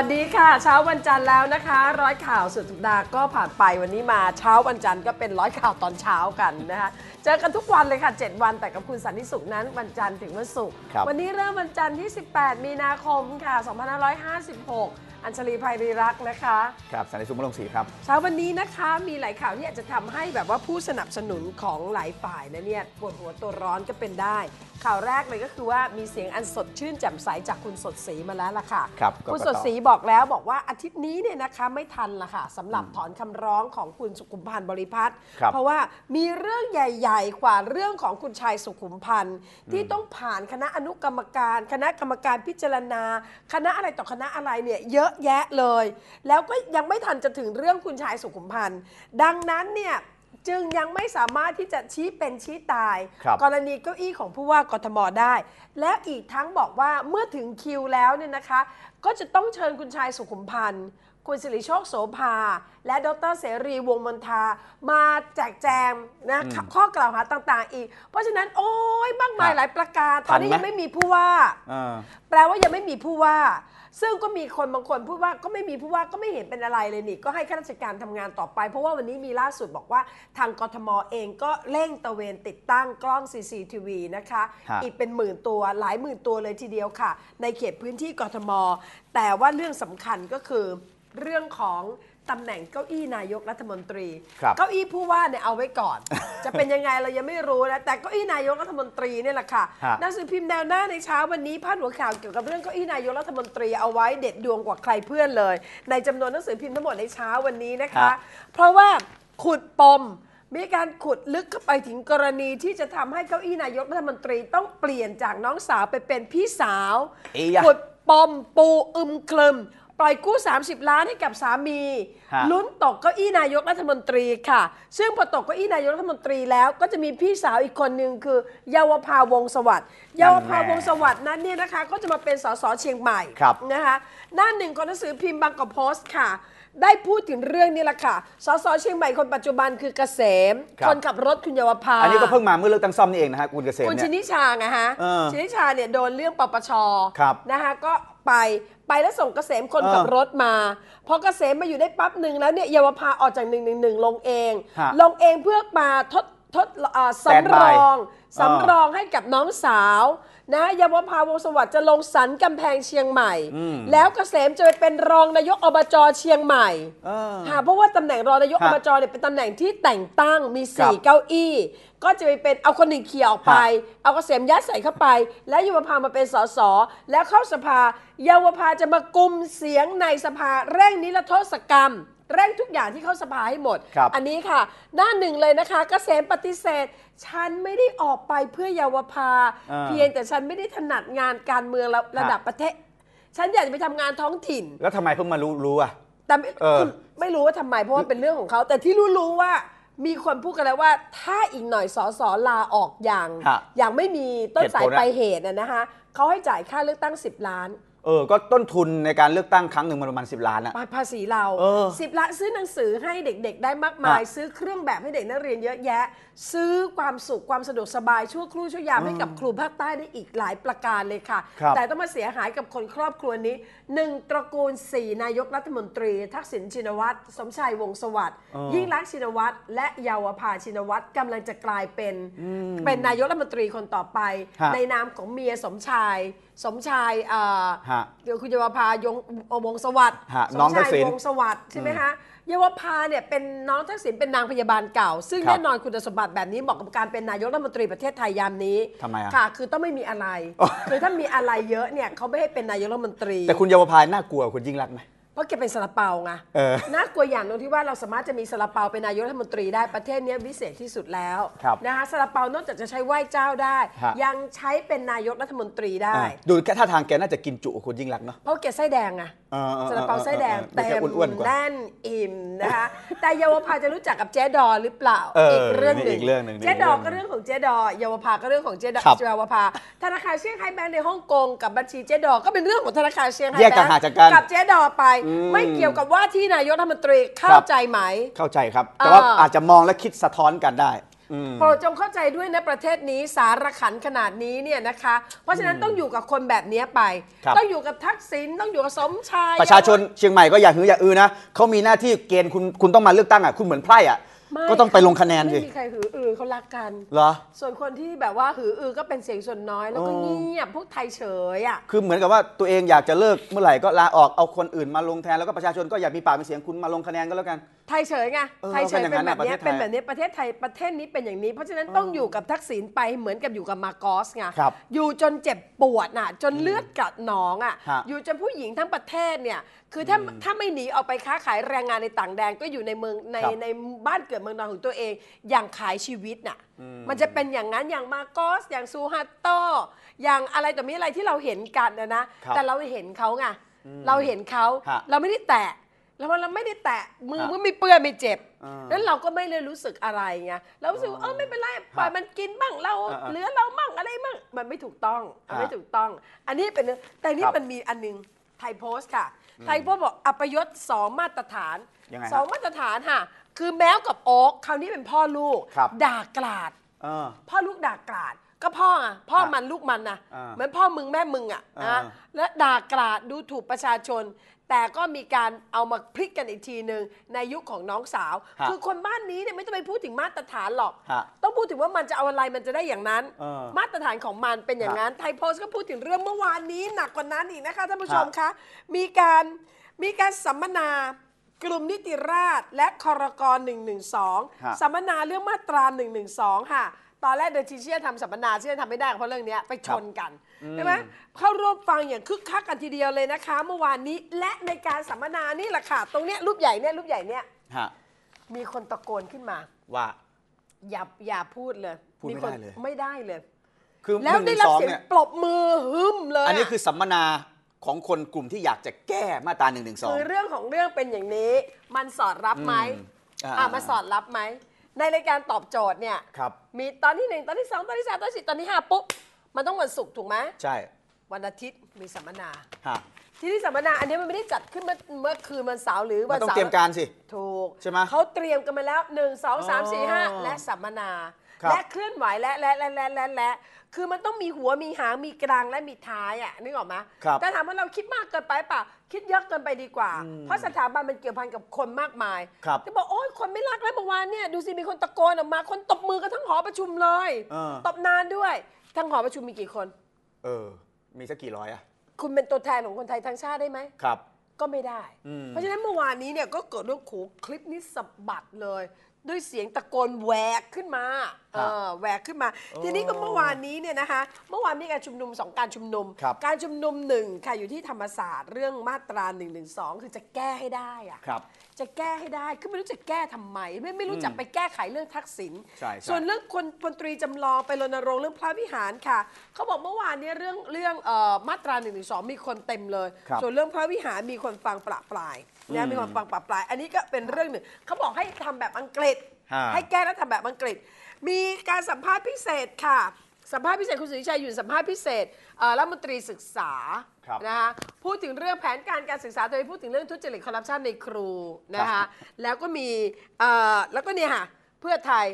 วัสดีค่ะเช้าวันจันทร์แล้วนะคะ ร้อยข่าวสุดสัปดาห์ก็ผ่านไปวันนี้มาเช้าวันจันทร์ก็เป็นร้อยข่าวตอนเช้ากันนะคะเจอกันทุกวันเลยค่ะ 7 วัน แต่กับคุณสันนิสุขนั้นวันจันทร์ถึงวันศุกร์วันนี้เริ่มวันจันทร์ที่ 18 มีนาคมค่ะ 2556 อัญชลีภัยรีรักนะคะครับสันนิสุขมลงศรีครับเช้าวันนี้นะคะมีหลายข่าวที่อาจจะทำให้แบบว่าผู้สนับสนุนของหลายฝ่ายนะเนี่ยปวดหัวตัวร้อนก็เป็นได้ข่าวแรกเลยก็คือว่ามีเสียงอันสดชื่นแจ่มใสจากคุณสดศรีมาแล้วล่ะค่ะครับคุณสดศรีบอกแล้วบอกว่าอาทิตย์นี้เนี่ยนะคะ ไม่ทันละค่ะสำหรับถอนคำร้องของคุณสุขุมพันธ์บริพัตร เพราะว่ามีเรื่องใหญ่ ๆ กว่าเรื่องของคุณชายสุขุมพันธ์ที่ต้องผ่านคณะอนุกรรมการ คณะกรรมการพิจารณา คณะอะไรต่อคณะอะไรเนี่ยเยอะแยะเลย แล้วก็ยังไม่ทันจะถึงเรื่องคุณชายสุขุมพันธ์ดังนั้นเนี่ยจึงยังไม่สามารถที่จะชี้เป็นชี้ตายรกรณีเก้าอี้ของผู้ว่ากทมได้ และอีกทั้งบอกว่าเมื่อถึงคิวแล้วเนี่ยนะคะ ก็จะต้องเชิญคุณชายสุขุมพันธ์คุณสิริโชคโสภา และดรเสรีวงมนทา มาแจกแจงนะข้อกล่าวหาต่างๆ อีก เพราะฉะนั้น โอ้ยมากมายหลายประการตอนนี้ยังไม่มีผู้ว่าแปลว่ายังไม่มีผู้ว่าซึ่งก็มีคนบางคนพูดว่าก็ไม่มีผู้ว่าก็ไม่เห็นเป็นอะไรเลยนี่ก็ให้ข้าราชการทำงานต่อไป เพราะว่าวันนี้มีล่าสุดบอกว่า ทางกทมเองก็เร่งตะเวนติดตั้งกล้อง CCTV นะคะ อีกเป็นหมื่นตัวหลายหมื่นตัวเลยทีเดียวค่ะ ในเขตพื้นที่กทม แต่ว่าเรื่องสำคัญก็คือเรื่องของตำแหน่งเก้าอี้นายกรัฐมนตรีเก้าอี้ผู้ว่าเนี่ยเอาไว้ก่อน จะเป็นยังไง เรายังไม่รู้นะแต่เก้าอี้นายกรัฐมนตรีเนี่ยแหละค่ะหนังสือพิมพ์แนวหน้าในเช้าวันนี้พาดหัวข่าวเกี่ยวกับเรื่องเก้าอี้นายกรัฐมนตรีเอาไว้เด็ดดวงกว่าใครเพื่อนเลย ในจำนวนหนังสือพิมพ์ทั้งหมดในเช้าวันนี้นะคะะเพราะว่าขุดปมมีการขุดลึกเข้าไปถึงกรณีที่จะทำให้เก้าอี้นายกรัฐมนตรีต้องเปลี่ยนจากน้องสาวไปเป็นพี่สาว ขุดปมปูอึมคลึมปล่อยกู้ 30 ล้านให้กับสามีลุ้นตกเก้าอี้นายกรัฐมนตรีค่ะ ซึ่งพอตกเก้าอี้นายกรัฐมนตรีแล้วก็จะมีพี่สาวอีกคนหนึ่งคือเยาวภาวงศ์สวัสดิ์เยาวภาวงศ์สวัสดิ์นั้นเนี่ยนะคะ ก็จะมาเป็นสสเชียงใหม่นะคะหน้าหนึ่งของหนังสือพิมพ์บางกอกโพสต์ค่ะได้พูดถึงเรื่องนี้ละค่ะสส เชียงใหม่คนปัจจุบันคือเกษมคนขับรถคุณเยาวภาอันนี้ก็เพิ่งมาเมื่อเลือกตั้งซ่อมนี่เองนะฮะคุณเกษมคุณชินิชาไงฮะชินิชาเนี่ยโดนเรื่องปปชรนะคะก็ไปไปแล้วส่งเกษมคนขับรถมาพอเกษมมาอยู่ได้ปั๊บหนึ่งแล้วเนี่ยเยาวภาออกจากหนึ่งหนึ่งหนึ่งลงเอง ลงเองเพื่อมาทดทดสำรอง สำรองให้กับน้องสาวนะยาวภาวงสวัสดิ์จะลงสันกำแพงเชียงใหม่ แล้วเกษมจะไปเป็นรองนายกอบจเชียงใหม่หาเพราะว่าตำแหน่งรองนายกอบจเนี่ยเป็นตำแหน่งที่แต่งตั้งมีสี่เก้าอี้ ก็จะไปเป็นเอาคนหนึ่งเขียออกไป เอาเกษมยัดใส่เข้าไป แล้วยาวภามาเป็นสสแล้วเข้าสภายาวภาจะมากุมเสียงในสภาเร่งนิรโทษกรรมเร่งทุกอย่างที่เข้าสภาให้หมด อันนี้ค่ะหน้าหนึ่งเลยนะคะกเกษมปฏิเสธฉันไม่ได้ออกไปเพื่อเยาวภาเพียงแต่ฉันไม่ได้ถนัดงานการเมืองระระดับประเทศฉันอยากจะไปทำงานท้องถิ่น แล้วทำไมเพิ่งมารู้รู้อ่ะแต่ไม่ไม่รู้ว่าทำไมเพราะว่าเป็นเรื่องของเขาแต่ที่รู้รู้ว่ามีคนพูดกันแล้วว่า ถ้าอีกหน่อยสอสอลาออกอย่างอย่างไม่มีต้นสายไปลายเหตุนะนะคะเขาให้จ่ายค่าเลือกตั้ง 10 ล้านเออก็ต้นทุนในการเลือกตั้งครั้งหนึ่งมันประมาณ10 ล้านอะภาษีเราเออสิบละซื้อหนังสือให้เด็กๆได้มากมาย ซื้อเครื่องแบบให้เด็กนักเรียนเยอะแยะ ซื้อความสุข ความสะดวกสบายชั่วครู่ชั่วยามให้กับครูภาคใต้ได้อีกหลายประการเลยค่ะคแต่ต้องมาเสียหายกับคนครอบครัวนี้หนึ่งตระกูลสี่นายกรัฐมนตรี ทักษิณชินวัตรสมชายวงศ์สวัสดิ์ยิ่งรักชินวัตรและเยาวภาชินวัตรกำลังจะกลายเป็น เป็นนายกรัฐมนตรีคนต่อไป ในนามของเมียสมชายสมชายเดี๋ยวคุณเยาวภายงโอวงสวัสดิ์น้องทักษิณสมชายวงสวัสดิ์ใช่ไหมฮะเยาวภาเนี่ยเป็นน้องทักษิณเป็นนางพยาบาลเก่า ซึ่งแน่นอนคุณสมบัติแบบนี้เหมาะกับการเป็นนายกรัฐมนตรีประเทศไทยยามนี้ทำไมค่ะคือต้องไม่มีอะไรคือถ้ามีอะไรเยอะเนี่ยเขาไม่ให้เป็นนายกรัฐมนตรี แต่คุณเยาวภาน่ากลัวคุณยิ่งรักไหมเพราะแกเป็นสาลาเปาไงน่ากลัวอย่างตรงที่ว่าเราสามารถจะมีสาลาเปา เป็นนายกรัฐมนตรีได้ประเทศนี้วิเศษที่สุดแล้วครับนะคะสาลาเปานอกจากจะใช้ไหว้เจ้าได้ ยังใช้เป็นนายกรัฐมนตรีได้ ดูแค่ท่าทางแกน่าจะกินจุคุณยิ่งรักเนาะเพราะแกไส้แดงไงสออเเาลาเปาไส้แดงเต็อ้วนมกว่าแน่นอิ่มนะคะแต่เยาวภาจะรู้จักกับเจ๊ดอหรือเปล่า อีกเรื่องหนึ่งเจ๊ดอก็เรื่องของเจ๊ดอ เยาวภาก็เรื่องของเจ๊ดอ ครับเยาวภา ธนาคารเชียงไฮแบงค์ในฮ่องกงกับบัญชีเจ๊ดอ ก็เป็นเรื่องของธนาคารเชียงไฮแบงค์นกับเจ๊ดอไปไม่เกี่ยวกับว่าที่นายกรัฐมนตรีเข้าใจไหมเข้าใจครับ แต่ว่าอาจจะมองและคิดสะท้อนกันได้โปรดจงเข้าใจด้วยนะประเทศนี้สารขันขนาดนี้เนี่ยนะคะเพราะฉะนั้นต้องอยู่กับคนแบบนี้ไปต้องอยู่กับทักษิณต้องอยู่กับสมชาย ประชาชนเชียงใหม่ก็อย่าหืออย่าอือนะเขามีหน้าที่เกณฑ์คุณคุณต้องมาเลือกตั้งอ่ะคุณเหมือนไพร่อ่ะก็ต้องไปลงคะแนนสิไม่มีใครหืออือเขารักกันเหรอส่วนคนที่แบบว่าหืออือก็เป็นเสียงส่วนน้อย แล้วก็เงียบพวกไทยเฉยอ่ะคือเหมือนกับว่าตัวเองอยากจะเลิกเมื่อไหร่ก็ลาออกเอาคนอื่นมาลงแทน แล้วก็ประชาชนก็อยากมีปากมีเสียงคุณมาลงคะแนนก็แล้วกันไทยเฉยไงไทยเฉยเป็นแบบนี้เป็นแบบนี้ประเทศไทยประเทศนี้เป็นอย่างนี้เพราะฉะนั้นต้องอยู่กับทักษิณไปเหมือนกับอยู่กับมาโกอสไงอยู่จนเจ็บปวดน่ะจนเลือดกัดหนองอ่ะอยู่จนผู้หญิงทั้งประเทศเนี่ยคือถ้าถ้าไม่หนีออกไปค้าขายแรงงานในต่างแดนก็อยู่ในเมืองในในบ้านเกิดเมืองนอนของตัวเอง อย่างขายชีวิตน่ะมันจะเป็นอย่างนั้นอย่างมาโกอสอย่างซูฮาโตอย่างอะไรต่อมีอะไรที่เราเห็นกันนะนะ แต่เราเห็นเขาไงเราเห็นเขา เราไม่ได้แตะแล้วมัเราไม่ได้แตะมือมันไม่เปื้อนไม่เจ็บนั้นเราก็ไม่เลยรู้สึกอะไรไงเรารู้สึกว่าเออไม่เป็นไรปล่อยมันกินบ้างเราเหลือเรามั่งอะไรมั่งมันไม่ถูกต้องมันไม่ถูกต้องอันนี้เป็นเือแต่นี่มันมีอันหนึงไทยโพสต์ค่ะไทยโพสต์บอกอัปยศสองมาตรฐานสองมาตรฐานค่ะคือแมวกับโอ๊กคราวนี้เป็นพ่อลูกด่ากลาดพ่อลูกด่ากราด ก็พ่ออ่ะพ่อมันลูกมันนะเหมือนพ่อมึงแม่มึงอ่ะนะและด่ากราดดูถูกประชาชนแต่ก็มีการเอามาพลิกกันอีกทีหนึ่งในยุคของน้องสาว คือคนบ้านนี้เนี่ยไม่ต้องไปพูดถึงมาตรฐานหรอก ต้องพูดถึงว่ามันจะเอาอะไร มันจะได้อย่างนั้น มาตรฐานของมันเป็นอย่างนั้น ไทยโพสต์ก็พูดถึงเรื่องเมื่อวานนี้หนักกว่านั้นอีกนะคะท่านผู้ชมคะมีการมีการสัมมนากลุ่มนิติราษและคอรกร112สัมมนาเรื่องมาตรา112ค่ะตอนแรกเดอะีเชียทำสัมมนาเชียทำไม่ได้เพราะเรื่องนี้ไปชนกันใช่ไหมเข้าร่วมฟังอย่างคึกคักกันทีเดียวเลยนะคะ เมื่อวานนี้และในการสัมมนานี่แหละค่ะตรงเนี้ยรูปใหญ่เนี่ยรูปใหญ่เนี่ยมีคนตะโกนขึ้นมา ว่าอย่าอย่าพูดเลยพูดไม่ได้เลยไม่ได้เลยคือแล้วได้รับเสียงปรบมือฮึมเลย อันนี้คือสัมมนาของคนกลุ่มที่อยากจะแก้มาตราหนึ่่งงงหนึสอคือเรื่องของเรื่องเป็นอย่างนี้ มันสอดรับไหมอ่ามาสอดรับไหมในรายการตอบโจทย์เนี่ยมีตอนที่หนึ่งตอนที่สองตอนที่สามตอนที่สี่ตอนที่ห้าปุ๊บมันต้องวันศุกร์ถูกไหมใช่ วันอาทิตย์มีสัมมนาที่นี่สัมมนา อันนี้มันไม่ได้จัดขึ้นเมื่อเมื่อคืนวันเสาร์หรือัวันเสาร์เตรียมการสิถูกใช่ไหมเขาเตรียมกันมาแล้วหนึ่งสองสามสี่ห้าและสัมมนา และเคลื่อนไหวและและและและและและ คือมันต้องมีหัวมีหางมีกลางและมีท้ายอ่ะนึกออกไหมครับแต่ถามว่าเราคิดมากเกินไปเปล่าคิดเยอะเกินไปดีกว่าเพราะสถาบันมันเกี่ยวพันกับคนมากมายครับจะบอกโอ้ยคนไม่รักแล้วเมื่อวานเนี่ยดูสิมีคนตะโกนออกมา คนตบมือกันทั้งหอประชุมเลยตบนานด้วยทั้งหอประชุมมีกี่คน เออ มีสักกี่ร้อยอะ คุณเป็นตัวแทนของคนไทยทั้งชาติได้ไหมครับ ก็ไม่ได้ เพราะฉะนั้นเมื่อวานนี้เนี่ยก็เกิดเรื่องโขคลิปนี้สะบัดเลยด้วยเสียงตะโกนแหวกขึ้นมา เออแหวกขึ้นมา ทีนี้ก็เมื่อวานนี้เนี่ยนะคะ เมื่อวานมีการชุมนุมสองการชุมนุม การชุมนุมหนึ่งค่ะอยู่ที่ธรรมศาสตร์เรื่องมาตรา1นึคือจะแก้ให้ได้อะครับ จะแก้ให้ได้ คือไม่รู้จะแก้ทำไมไม่ไม่รู้จะไปแก้ไขเรื่องทักษิณใช่ส่วนเรื่องคนพลตรีจำลองไปรณรงค์เรื่องพระวิหารค่ะ เขาบอกเมื่อวานนี้เรื่องเรื่องเอ่อมาตรา1นึมีคนเต็มเลย ส่วนเรื่องพระวิหารมีคนฟังประปรายนะมีความปังปรับปลายอันนี้ก็เป็นเรื่องหนึ่งเขาบอกให้ทำแบบอังกฤษ ให้แก้แล้วทำแบบอังกฤษ มีการสัมภาษณ์พิเศษค่ะ สัมภาษณ์พิเศษคุณสุริชัยอยู่สัมภาษณ์พิเศษรัฐมนตรีศึกษานะคะพูดถึงเรื่องแผนการการศึกษาโดยพูดถึงเรื่องทุจริตคอร์รัปชันในครูนะคะแล้วก็มีแล้วก็เนี่ยค่ะเพื่อไทย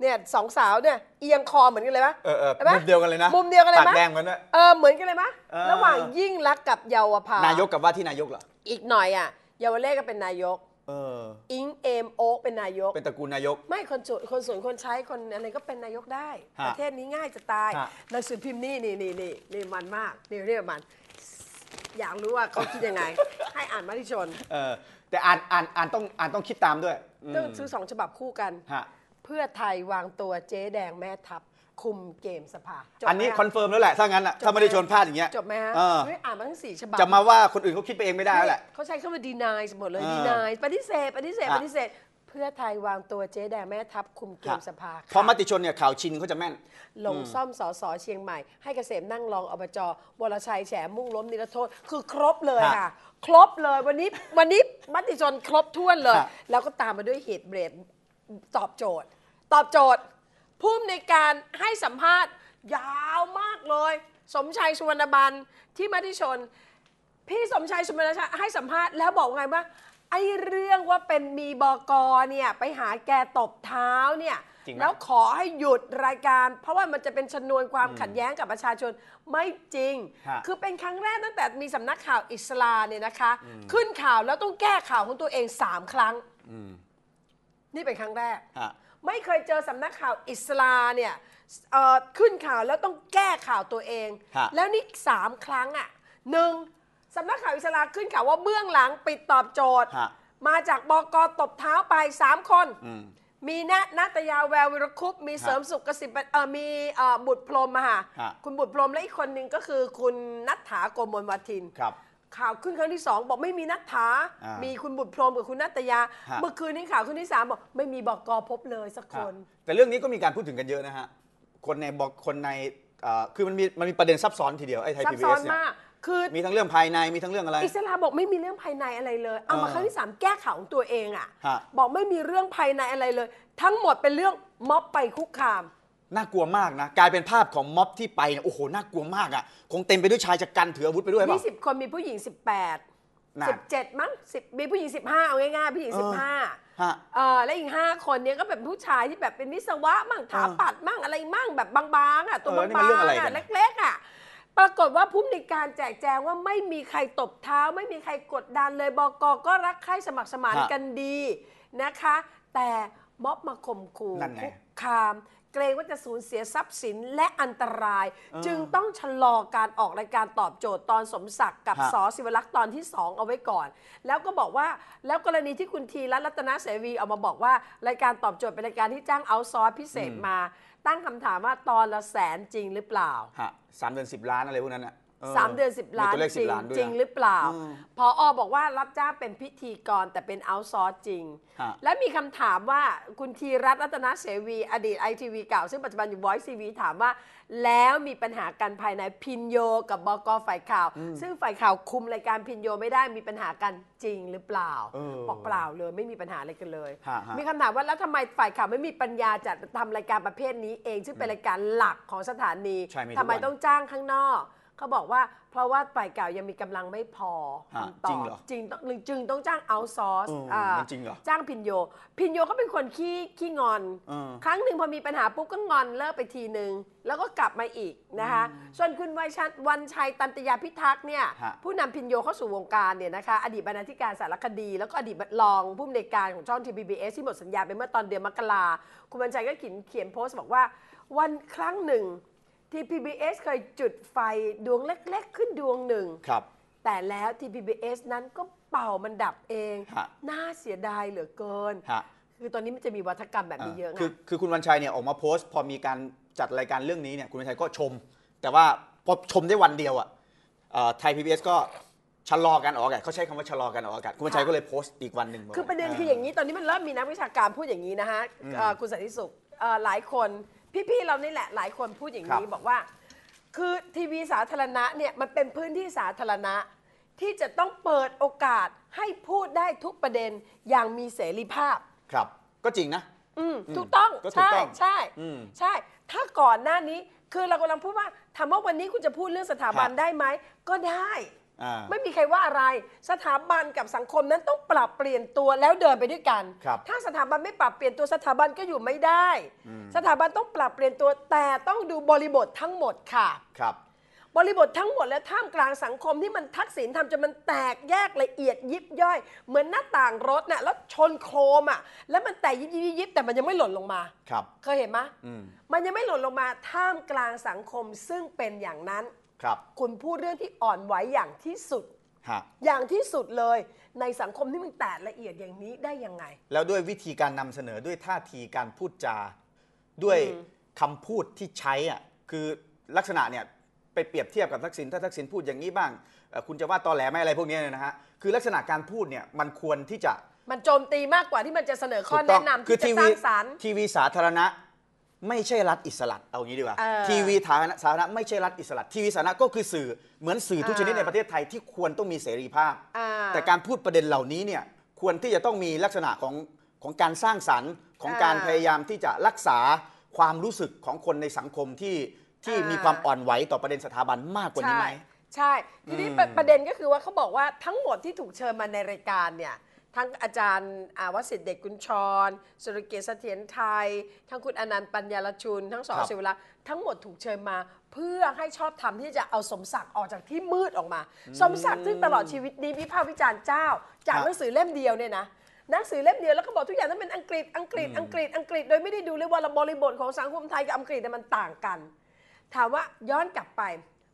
เนี่ยสองสาวเนี่ยเอียงคอเหมือนกันเลยปะเออเออมุมเดียวกันเลยนะ มุมเดียวกันเลยปะแดงกันนเออเหมือนกันเลยปะระหว่างยิ่งรักกับเยาวภานายกกับว่าที่นายกเหรออีกหน่อยอ่ะยาวเล่ก็เป็นนายกเอออิง เอม โอ๊กเป็นนายก เป็นตระกูลนายก ไม่ คนสวยคนสวยคนใช้คนอะไรก็เป็นนายกได้ ประเทศนี้ง่ายจะตายหนังสือพิมพ์นี่นี่นี่นี่นี่มันมากนี่เรียกมัน อยากรู้ว่าเขาคิดยังไง ให้อ่านมาติชน เออแต่อ่านอ่านอ่านต้องอ่านต้องคิดตามด้วยต้องซื้อสองฉบับคู่กันเพื่อไทยวางตัวเจ๊แดงแม่ทัพคุมเกมสภา อันนี้คอนเฟิร์มแล้วแหละ ถ้างั้นอะถ้าไม่ได้ชนพลาดอย่างเงี้ย จบไหมฮะเอไม่อ่านมาทั้งสี่ฉบับ จะมาว่าคนอื่นเขาคิดไปเองไม่ได้แล้วแหละ เขาใช้คำว่าดีนายหมดเลยดีนายปฏิเสธ ปฏิเสธ ปฏิเสธ เพื่อไทยวางตัวเจ๊แดง แม่ทัพคุมเกมสภาเพราะมติชนเนี่ยข่าวชินเขาจะแม่น ลงซ่อมสอสอเชียงใหม่ให้เกษมนั่งรองอบจวรชัยแฉมุ่งล้มนิรโทษ คือครบเลยค่ะ ครบเลยวันนี้วันนี้มติชนครบถ้วนเลย แล้วก็ตามมาด้วยเหตุเบรดตอบโจทย์ ตอบโจทย์ผู้มในการให้สัมภาษณ์ยาวมากเลย สมชัยสุวรรณบันที่มติชนพี่สมชัยสุวรรณชัยให้สัมภาษณ์แล้วบอกไงว่าไอ้เรื่องว่าเป็นมีบอกอเนี่ยไปหาแกตบเท้าเนี่ยแล้วขอให้หยุดรายการ เพราะว่ามันจะเป็นชนวนความขัดแย้งกับประชาชนไม่จริง คือเป็นครั้งแรกตั้งแต่มีสำนักข่าวอิสลาเนี่ยนะคะ ขึ้นข่าวแล้วต้องแก้ข่าวของตัวเองสามครั้งนี่เป็นครั้งแรกไม่เคยเจอสำนักข่าวอิสลาเนี่ยขึ้นข่าวแล้วต้องแก้ข่าวตัวเอง แล้วนี่สามครั้งอ่ะหนึ่งสำนักข่าวอิสลาขึ้นข่าวว่าเบื้องหลังปิดตอบโจทย์ มาจากบกตบเท้าไปสามคน มีนนตยาแวววิรคุปมีเสริมสุขกสิบเออมีบุตรพรมค่ะคุณบุตรพรมและอีกคนหนึ่งก็คือคุณนัฐถาโกมลวัทินครับข่าว ขึ้นครั้งที่สองบอกไม่มีนักถาามีคุณบุตรพรมกับคุณนัตยา เมื่อคืนนี้ข่าว ขึ้นที่สามบอก ไม่มีบอกกอพบเลยสักคน แต่เรื่องนี้ก็มีการพูดถึงกันเยอะนะฮะ คนในบอกคนในคือมันมีมันมีประเด็นซับซ้อนทีเดียวไอ้ไทยพีบีเอสเนี่ยมคือมีทั้งเรื่องภายใน มีทั้งเรื่องอะไร อิสลามบอกไม่มีเรื่องภายในอะไรเลย เอามาครั้งที่สามแก้ข่าวของตัวเองอ่ะะบอกไม่มีเรื่องภายในอะไรเลย ทั้งหมดเป็นเรื่องม็อบไปคุกคามน่ากลัวมากนะ กลายเป็นภาพของม็อบที่ไปเนี่ยโอ้โห น่ากลัวมากอ่ะคงเต็มไปด้วยชายจะกันถืออาวุธไปด้วยเปล่สิบคนมีผู้หญิง 18นะ17 มั้งิบมีผู้หญิง 15 เอาง่ายๆผู้หญิงเออ15ฮะเออและอีก 5 คนเนี้ยก็เป็นผู้ชายที่แบบเป็นวิศวะ มั่งถาปัดมั่งอะไรมั่งแบบบางๆอ่ะตัวบางอๆอ่ะ่ะเล็กๆอ่ะปรากฏว่าผู้ในการแจกแจงว่าไม่มีใครตบเท้า ไม่มีใครกดดันเลยบอกก็รักใคร่สมัครสมานกันดีนะคะ แต่ม็อบมาข่มขู่คุกคามเกรงว่าจะสูญเสียทรัพย์สินและอันตราย จึงต้องชะลอการออกรายการตอบโจทย์ตอนสมศักดิ์กับสอศิวลักษณ์ตอนที่ 2 เอาไว้ก่อน แล้วก็บอกว่าแล้วกรณีที่คุณทีรัตน์รัตนเสวีออกมาบอกว่า รายการตอบโจทย์เป็นรายการที่จ้างเอาซอร์สพิเศษมา ตั้งคำถามว่าตอนละแสนจริงหรือเปล่าฮะสามเดือนสิบล้านอะไรพวกนั้นอ่ะสามเดือนสิบล้านจริงจริงหรือเปล่าอพออบอกว่ารับจ้างเป็นพิธีกรแต่เป็นเอาซอร์จริง และมีคำถามว่าคุณธีรัตน์รัตนเสวีอดีตไอทีวีเก่า ซึ่งปัจจุบันอยู่บ o i ซีวีถามว่า แล้วมีปัญหากันภายในพินโยกับบก ฝ่ายข่าว ซึ่งฝ่ายข่าวคุมรายการพินโยไม่ได้มีปัญหากันจริงหรือเปล่าออบอกเปล่าเลยไม่มีปัญหาอะไรกันเลยมีคำถามว่าแล้วทำไมฝ่ายข่าวไม่มีปัญญาจัดทำรายการประเภทนี้เองซึ่งเป็นรายการหลักของสถานีทำำไมต้องจ้างข้างนอกเขาบอกว่าเพราะว่าฝ่ายเก่ายังมีกำลังไม่พออทำต่จริงเหรอจริงต้องจึงต้องจ้างเอาซอร์สมันจริงเหรอจ้างพินโย พินโยเขาเป็นคนขี้ขี้งอนอครั้งหนึ่งพอมีปัญหาปุ๊บก็งอนเลิกไปทีหนึ่งแล้วก็กลับมาอีกนะคะส่วนคุณวันชัยวันชัยตันตยาพิทักษ์เนี่ยผู้นำพินโยเข้าสู่วงการเนี่ยนะคะอดีตบรรณาธิการสารคดี แล้วก็อดีตรอง ผู้อำนวยการของช่องทีวีบีเอสที่หมดสัญญาไปเมื่อตอนเดือนมกราคุณวันชัยก็เขียนเขียนโพสต์บอกว่า วันครั้งหนึ่งที่ PBS เคยจุดไฟดวงเล็ก ๆ ขึ้นดวงหนึ่ง ครับ แต่แล้วที่ PBS นั้นก็เป่ามันดับเองฮะน่าเสียดายเหลือเกิน ฮะ คือตอนนี้มันจะมีวัฒกรรมแบบนี้เยอะไงคือคือคุณวันชัยเนี่ยออกมาโพสต์ พอมีการจัดรายการเรื่องนี้เนี่ยคุณวันชัยก็ชม แต่ว่าพอชมได้วันเดียวอ่ะไทยพีบีเอสก็ชะลอการออกอากาศเขาใช้คำว่าชะลอการออกอากาศคุณวันชัยก็เลยโพสต์อีกวันหนึ่ง คือประเด็นคืออย่างนี้ตอนนี้มันเริ่มมีนักวิชาการพูดอย่างนี้นะฮะคุณสันติสุขหลายคนพี่ ๆ เรานี่แหละหลายคนพูดอย่างนี้บบอกว่า คือทีวีสาธารณะเนี่ยมันเป็นพื้นที่สาธารณะ ที่จะต้องเปิดโอกาสให้พูดได้ทุกประเด็นอย่างมีเสรีภาพครับ ก็จริงนะ อืมถูกต้องใช่ใช่ใช่ ถ้าก่อนหน้านี้คือเรากำลังพูดว่าถามว่าวันนี้คุณจะพูดเรื่องสถาบันบได้ไหมก็ได้ไม่มีใครว่าอะไร สถาบันกับสังคมนั้นต้องปรับเปลี่ยนตัวแล้วเดินไปด้วยกัน ถ้าสถาบันไม่ปรับเปลี่ยนตัวสถาบันก็อยู่ไม่ได้ สถาบันต้องปรับเปลี่ยนตัวแต่ต้องดูบริบททั้งหมดค่ะครับบริบททั้งหมดและท่ามกลางสังคมที่มันทักษิณทำจนมันแตกแยกละเอียดยิบย่อย เหมือนหน้าต่างรถน่ะแล้วชนโครมอ่ะ แล้วมันแตกยิบยิบยิบแต่มันยังไม่หล่นลงมาครับเคยเห็นไหมมมันยังไม่หล่นลงมาท่ามกลางสังคมซึ่งเป็นอย่างนั้นครับคุณพูดเรื่องที่อ่อนไหวอย่างที่สุด อย่างที่สุดเลยในสังคมที่มันแตกละเอียดอย่างนี้ได้ยังไง แล้วด้วยวิธีการนำเสนอด้วยท่าทีการพูดจาด้วยคำพูดที่ใช้อ่ะคือลักษณะเนี่ย ไปเปรียบเทียบกับทักษิณถ้าทักษิณพูดอย่างนี้บ้าง คุณจะว่าตอแหลไหมอะไรพวกเนี้ยนะฮะคือลักษณะการพูดเนี่ยมันควรที่จะมันโจมตีมากกว่าที่มันจะเสนอข้อแนะนำทีวีสารทีวีสาธารณะไม่ใช่รัฐอิสระเอางี้ดีกว่า ทีวีฐานะสาธารณะไม่ใช่รัฐอิสระทีวีสาธารณะก็คือสื่อเหมือนสื่อทุกชนิดในประเทศไทยที่ควรต้องมีเสรีภาพแต่การพูดประเด็นเหล่านี้เนี่ยควรที่จะต้องมีลักษณะของของการสร้างสรรค์ของการพยายามที่จะรักษา ความรู้สึกของคนในสังคมที่ที่มีความอ่อนไหวต่อประเด็นสถาบันมากกว่านี้ไหม ใช่ทีนี้ปประเด็นก็คือว่าเขาบอกว่าทั้งหมดที่ถูกเชิญมาในรายการเนี่ยทั้งอาจารย์อาวสิทธิ์เด็กกุญชรสุรเกศเทถียนไทย ทั้งคุณอนันต์ปัญญาลชุนทั้งสองรบศิวรักษ์ทั้งหมดถูกเชิญมาเพื่อให้ชอบทำที่จะเอาสมศักดิ์ออกจากที่มืดออกมา สมศักดิ์ซึ่งตลอดชีวิตนี้วิพากษ์วิจารณ์เจ้า จากหนังสือเล่มเดียวเนี่ยนะหนังสือเล่มเดียว แล้วก็บอกทุกอย่างนั้นเป็นอังกฤษ อังกฤษอังกฤษ อังกฤษ โดยไม่ได้ดูเลยว่าบริบทของสังคมไทยกับอังกฤษ่มันต่างกัน ถามว่าย้อนกลับไป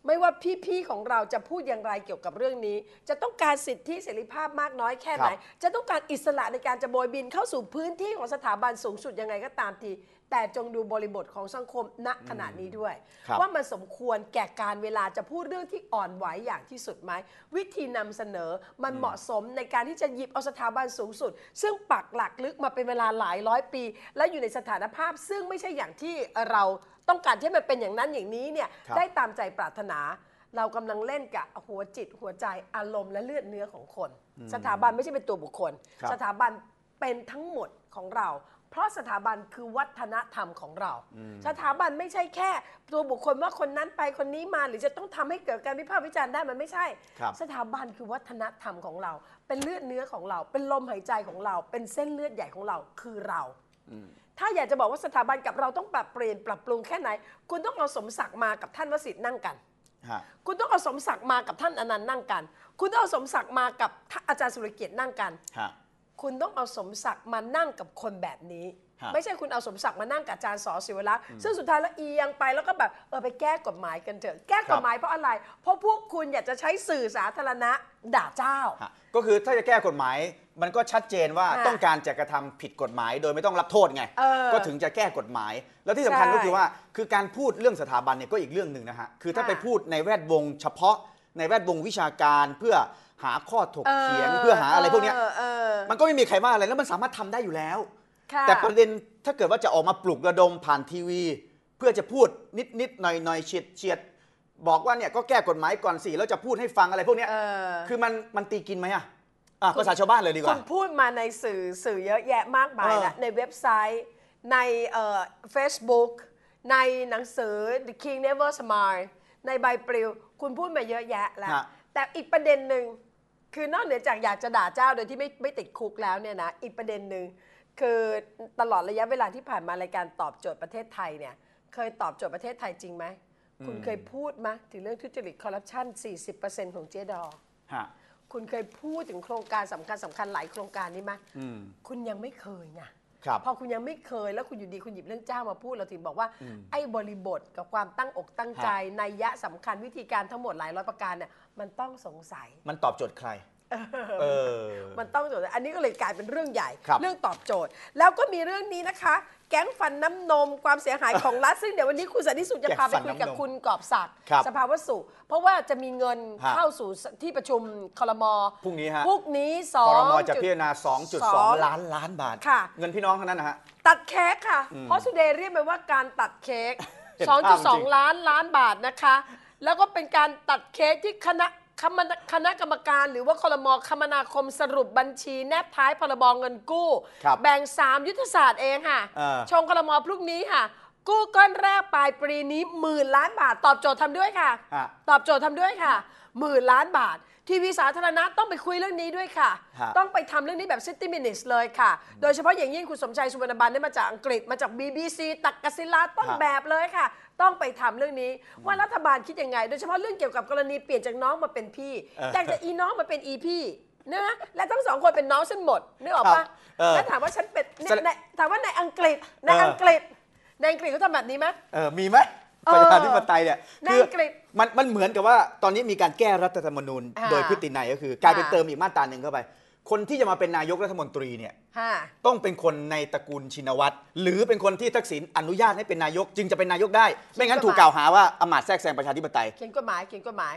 ไม่ว่าพี่ ๆ ของเราจะพูดอย่างไรเกี่ยวกับเรื่องนี้ จะต้องการสิทธิเสรีภาพมากน้อยแค่ไหน จะต้องการอิสระในการจะโบยบินเข้าสู่พื้นที่ของสถาบันสูงสุดยังไงก็ตามที แต่จงดูบริบทของสังคมณขณะนี้ด้วย ว่ามันสมควรแก่การเวลาจะพูดเรื่องที่อ่อนไหวอย่างที่สุดไหมวิธีนำเสนอมันเหมาะสมในการที่จะหยิบเอาสถาบันสูงสุด ซึ่งปักหลักลึกมาเป็นเวลาหลายร้อยปี และอยู่ในสถานภาพ ซึ่งไม่ใช่อย่างที่เราต้องการที่มันเป็นอย่างนั้นอย่างนี้เนี่ยได้ตามใจปรารถนาเรากำลังเล่นกับหัวจิตหัวใจ อารมณ์และเลือดเนื้อของคน สถาบันไม่ใช่เป็นตัวบุคคลคสถาบันเป็นทั้งหมดของเรา เพราะสถาบันคือวัฒนธรรมของเรา สถาบันไม่ใช่แค่ ตัวบุคคลว่าคนนั้นไปคนนี้มาหรือจะต้องทำให้เกิดการวิพากษ์วิจารณ์ได้มันไม่ใช่สถาบันคือวัฒนธรรมของเรา เป็นเลือดเนื้อของเรา เป็นลมหายใจของเรา เป็นเส้นเลือดใหญ่ของเราคือเราถ้าอยากจะบอกว่าสถาบันกับเราต้องปรับเปลี่ยนปรับปรุงแค่ไหน คุณต้องเอาสมศักดิ์มากับท่านวสิทธิ์นั่งกันคุณต้องเอาสมศักดิ์มากับท่านอนันต์นั่งกัน คุณต้องเอาสมศักดิ์มากับอาจารย์สุรเกียรตินั่งกันคุณต้องเอาสมศักดิ์มานั่งกับคนแบบนี้ ไม่ใช่คุณเอาสมศักดิ์มานั่งกับอาจารย์สอศิวรักษ์ซึ่งสุดท้ายแล้วเอียงไปแล้วก็แบบเออไปแก้กฎหมายกันเถอะแก้กฎหมายเพราะอะไร เพราะพวกคุณอยากจะใช้สื่อสาธารณะด่าเจ้าก็คือถ้าจะแก้กฎหมายมันก็ชัดเจนว่าต้องการจะกระทำผิดกฎหมาย โดยไม่ต้องรับโทษไงออก็ถึงจะแก้กฎหมาย แล้วที่สำคัญก็คือว่าคือการพูดเรื่องสถาบันเนี่ยก็อีกเรื่องหนึ่งนะฮะคือถ้าไปพูดในแวดวงเฉพาะ ในแวดวงวิชาการเพื่อหาข้อถกเถียง เพื่อหาอะไรพวกนี้มันก็ไม่มีใครว่าอะไรแล้วมันสามารถทำได้อยู่แล้ว แต่ประเด็นถ้าเกิดว่าจะออกมาปลุกระดมผ่านทีวี เพื่อจะพูดนิดนิดหน่อยหน่อยเฉียดเฉียด บอกว่าเนี่ยก็แก้กฎหมายก่อนสิแล้วจะพูดให้ฟังอะไรพวกนี้คือมันมันตีกินไหมอะอ่ะภาษาชาวบ้านเลยดีกว่าคุณพูดมาในสื่อสื่อเยอะแยะมากมายนะในเว็บไซต์ ในเฟซบุ๊กในหนังสือ The King Never Smile ในใบปลิว คุณพูดมาเยอะแยะแล้ว แต่อีกประเด็นหนึ่งคือนอกเหนือจากอยากจะด่าเจ้าโดยที่ไม่ไม่ติดคุกแล้วเนี่ยนะอีกประเด็นหนึ่ง คือตลอดระยะเวลาที่ผ่านมารายการตอบโจทย์ประเทศไทยเนี่ยเคยตอบโจทย์ประเทศไทยจริงไหม คุณเคยพูดไหมถึงเรื่องทุจริตคอร์รัปชัน40%ของเจ๊ดอคุณเคยพูดถึงโครงการสำคัญสาคัญหลายโครงการนี้ไหมคุณยังไม่เคยไงครับพอคุณยังไม่เคยแล้วคุณอยู่ดีคุณหยิบเรื่องเจ้ามาพูดเราถึงบอกว่า ไอ้บริบทกับความตั้งอก ตั้งใจในยะสำคัญวิธีการทั้งหมดหลายร้อยประการเนี่ยมันต้องสงสัย มันตอบโจทย์ใครมันต้องโจทย์อันนี้ก็เลยกลายเป็นเรื่องใหญ่รเรื่องตอบโจทย์แล้วก็มีเรื่องนี้นะคะ แก๊งฟันน้ำนมความเสียหายของรัฐซึ่งเดี๋ยววันนี้คุณสันติสุขจะพาไปคุยกับคุณกอบศักดิ์สภาวสุ เพราะว่าจะมีเงินเข้าสู่ที่ประชุมคลมพรุ่งนี้ฮะพรุ่งนี้สอคงอรมจะพิจารณา 2.2 ล้านล้านบาทค่ะเงินพี่น้องเท่านั้นนะฮะ ตัดเค้กค่ะ เพราะสุเดย์เรียกไปว่าการตัดเค้กง2.2 ล้านล้านบาทนะคะ แล้วก็เป็นการตัดเค้กที่คณะคณะกรรมการหรือว่า คลมคมนาคมสรุปบัญชี แนบท้ายพรบเงินกู้บแบ่ง 3 ยุทธศาสตร์เองค่ะ ชงคลมพรุ่งนี้ค่ะ กู้ก้อนแรกปลายปีนี้หมื่นล้านบาท ตอบโจทย์ทำด้วยค่ะ่ะ ตอบโจทย์ทำด้วยค่ะหมื่นล้านบาททีวีสาธารณะต้องไปคุยเรื่องนี้ด้วยค่ะะต้องไปทำเรื่องนี้แบบซิตี้มินิสเลยค่ะ โดยเฉพาะอย่างยิ่งคุณสมชายสุวรรณบันได้มาจากอังกฤษมาจาก BBC ตักกศิลาต้นแบบเลยค่ะ ต้องไปทำเรื่องนี้ว่ารัฐบาลคิดยังไง โดยเฉพาะเรื่องเกี่ยวกับกรณีเปลี่ยนจากน้องมาเป็นพี่จอกจะอีน้องมาเป็นอีพี่นะและทั้งสองคนเป็นน้องฉันหมดนึกออกปะแล้วถามว่าฉันเป็นในถามว่าในอังกฤษในอังกฤษ ในอังกฤษเขาทำแบบนี้ไหมเออ มีไหมประชาธิปไตยเนี่ยคือมันมันเหมือนกับว่า ตอนนี้มีการแก้รัฐธรรมนูญ โดยพิตินัยก็คือกลายเป็นเติมอีกมาตราหนึ่งเข้าไปคนที่จะมาเป็นนายกรัฐมนตรีเนี่ยต้องเป็นคนในตระกูลชินวัตร หรือเป็นคนที่ทักษิณอนุญาตให้เป็นนายกจึงจะเป็นนายกได้ไม่งั้นถูกกล่าวหาว่าอมาตย์แทรกแซงประชาธิปไตยเขียนกฎหมายเขียนกฎหมาย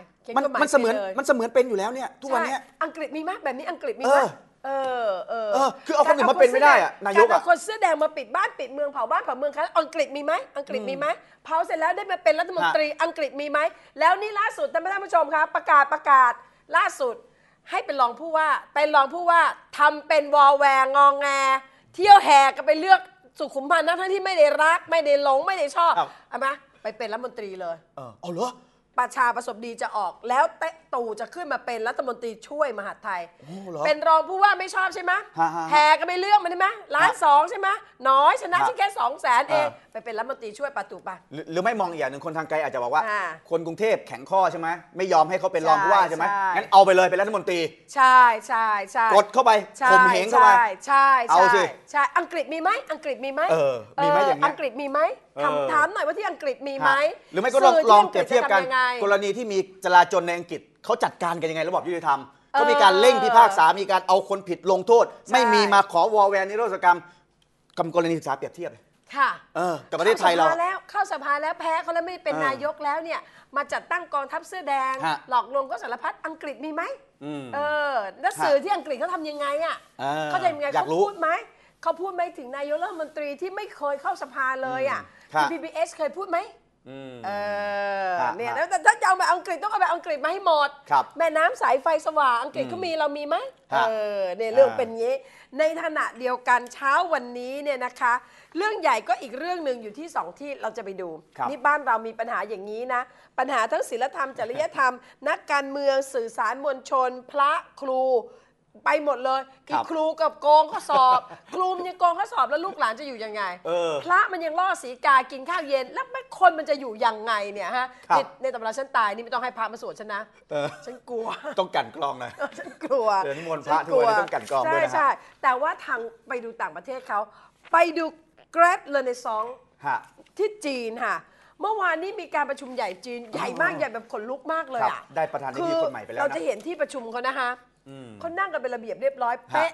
มันเสมือนมันเสมือนเป็นอยู่แล้วเนี่ยทุกวันนี้อังกฤษมีมากแบบนี้อังกฤษมีมากเออเออคือเอาคนอื่นมาเป็นไม่ได้อะนายกอะคนเสื้อแดงมาปิดบ้านปิดเมืองเผาบ้านเผาเมืองครับอังกฤษมีไหมอังกฤษมีไหมเผาเสร็จแล้วได้มาเป็นรัฐมนตรีอังกฤษมีไหมแล้วนี่ล่าสุดท่านผู้ชมคะประกาศประกาศล่าสุด ให้เป็นรองผู้ว่าเป็นรองผู้ว่าทำเป็นวอลแวร์งองแงเที่ยวแห่กันไปเลือกสุขุมพันธ์ทัานที่ไม่ได้รักไม่ได้หลงไม่ได้ชอบอาไเอามาไปเป็นรัฐมนตรีเลยเออเอาเหรอประชาประสบดีจะออกแล้วเตะตู่จะขึ้นมาเป็นรัฐมนตรีช่วยมหาไทยเป็นรองผู้ว่าไม่ชอบใช่ไหมแห่กันไปเรื่องมันใช่ไหมล้านสองใช่ไหมน้อยชนะชิที่แค่สองแสนเองไปเป็นรัฐมนตรีช่วยประตูปะหรือไม่มองอีกอย่างหนึ่งคนทางไกลอาจจะบอกว่า คนกรุงเทพแข็งข้อใช่ไหมไม่ยอมให้เขาเป็นรองผู้ว่าใช่ไหมงั้นเอาไปเลยเป็นรัฐมนตรี ใช่ใช่ใช่กดเข้าไปข่มเหงเข้าไปใช่ใช่เอาสิใช่อังกฤษมีไหมอังกฤษมีไหมเออมีไหมอย่างนี้อังกฤษมีไหมถามถามหน่อยว่าที่อังกฤษมีไหมหรือไม่ก็ลองลองเปรียบเทียบกันไงกรณีที่มีจราจลในอังกฤษเขาจัดการกันยังไงระบบยุติธรรมก็มีการเร่งพิพากษา มีการเอาคนผิดลงโทษ ไม่มีมาขอวอลแวร์นิรโรธกรรมกับกรณีศึกษาเปรียบเทียบค่ะเออกับประเทศไทยเราแล้วเข้าสภาแล้วแพ้เขาแล้วไม่เป็นนายกแล้วเนี่ยมาจัดตั้งกองทัพเสื้อแดง หลอกลวงก็สารพัดอังกฤษมีไหมเออแล้วสื่อที่อังกฤษเขาทำยังไงอ่ะเขาทำยังไงเขาพูดไหมเขาพูดไหมถึงนายกรัฐมนตรีที่ไม่เคยเข้าสภาเลยอ่ะพีพีเอสเคยพูดไหมเออ เนี่ยแล้วต่ถ้าจะเอาบบอังกฤษต้องเอาไปอังกฤษมาให้หมด แม่น้ำสายไฟสว่างอังกฤษก็มี เรามีไหมเออ เนี่ย เรื่องเป็นยงี้ ในขณะเดียวกันเช้าวันนี้เนี่ยนะคะ เรื่องใหญ่ก็อีกเรื่องหนึ่งอยู่ที่สองที่เราจะไปดู นี่บ้านเรามีปัญหาอย่างนี้นะ ปัญหาทั้งศีลธรรมจริยธรรม นักการเมืองสื่อสารมวลชน พระครูไปหมดเลยกี่อครูกับโกงข้อสอบครูมันยังโกงข้อสอบแล้วลูกหลานจะอยู่ยังไงออพระมันยังล่อสีกากินข้าวเย็น แล้วไม่คนมันจะอยู่ยังไงเนี่ยฮะในในตำราฉันตายนี่ไม่ต้องให้พระมาสวดฉันนะออฉันกลัวต้องกันกรองนะ ฉันกลัวเดินมนลพระทุกวรนต้องกันกรองด้วยนะใช่ใช่แต่ว่าทางไปดูต่างประเทศเขา ไปดู g กร a t r e น a i s s ที่จีนค่ะ เมื่อวานนี้มีการประชุมใหญ่จีนใหญ่มากใหญ่แบบขนลุกมากเลยคอ่ะได้ประธานธิบดีคนใหม่ไปแล้วเราจะเห็นที่ประชุมเขานะคะเขานั่งกันเป็นระเบียบเรียบร้อยเป๊ะ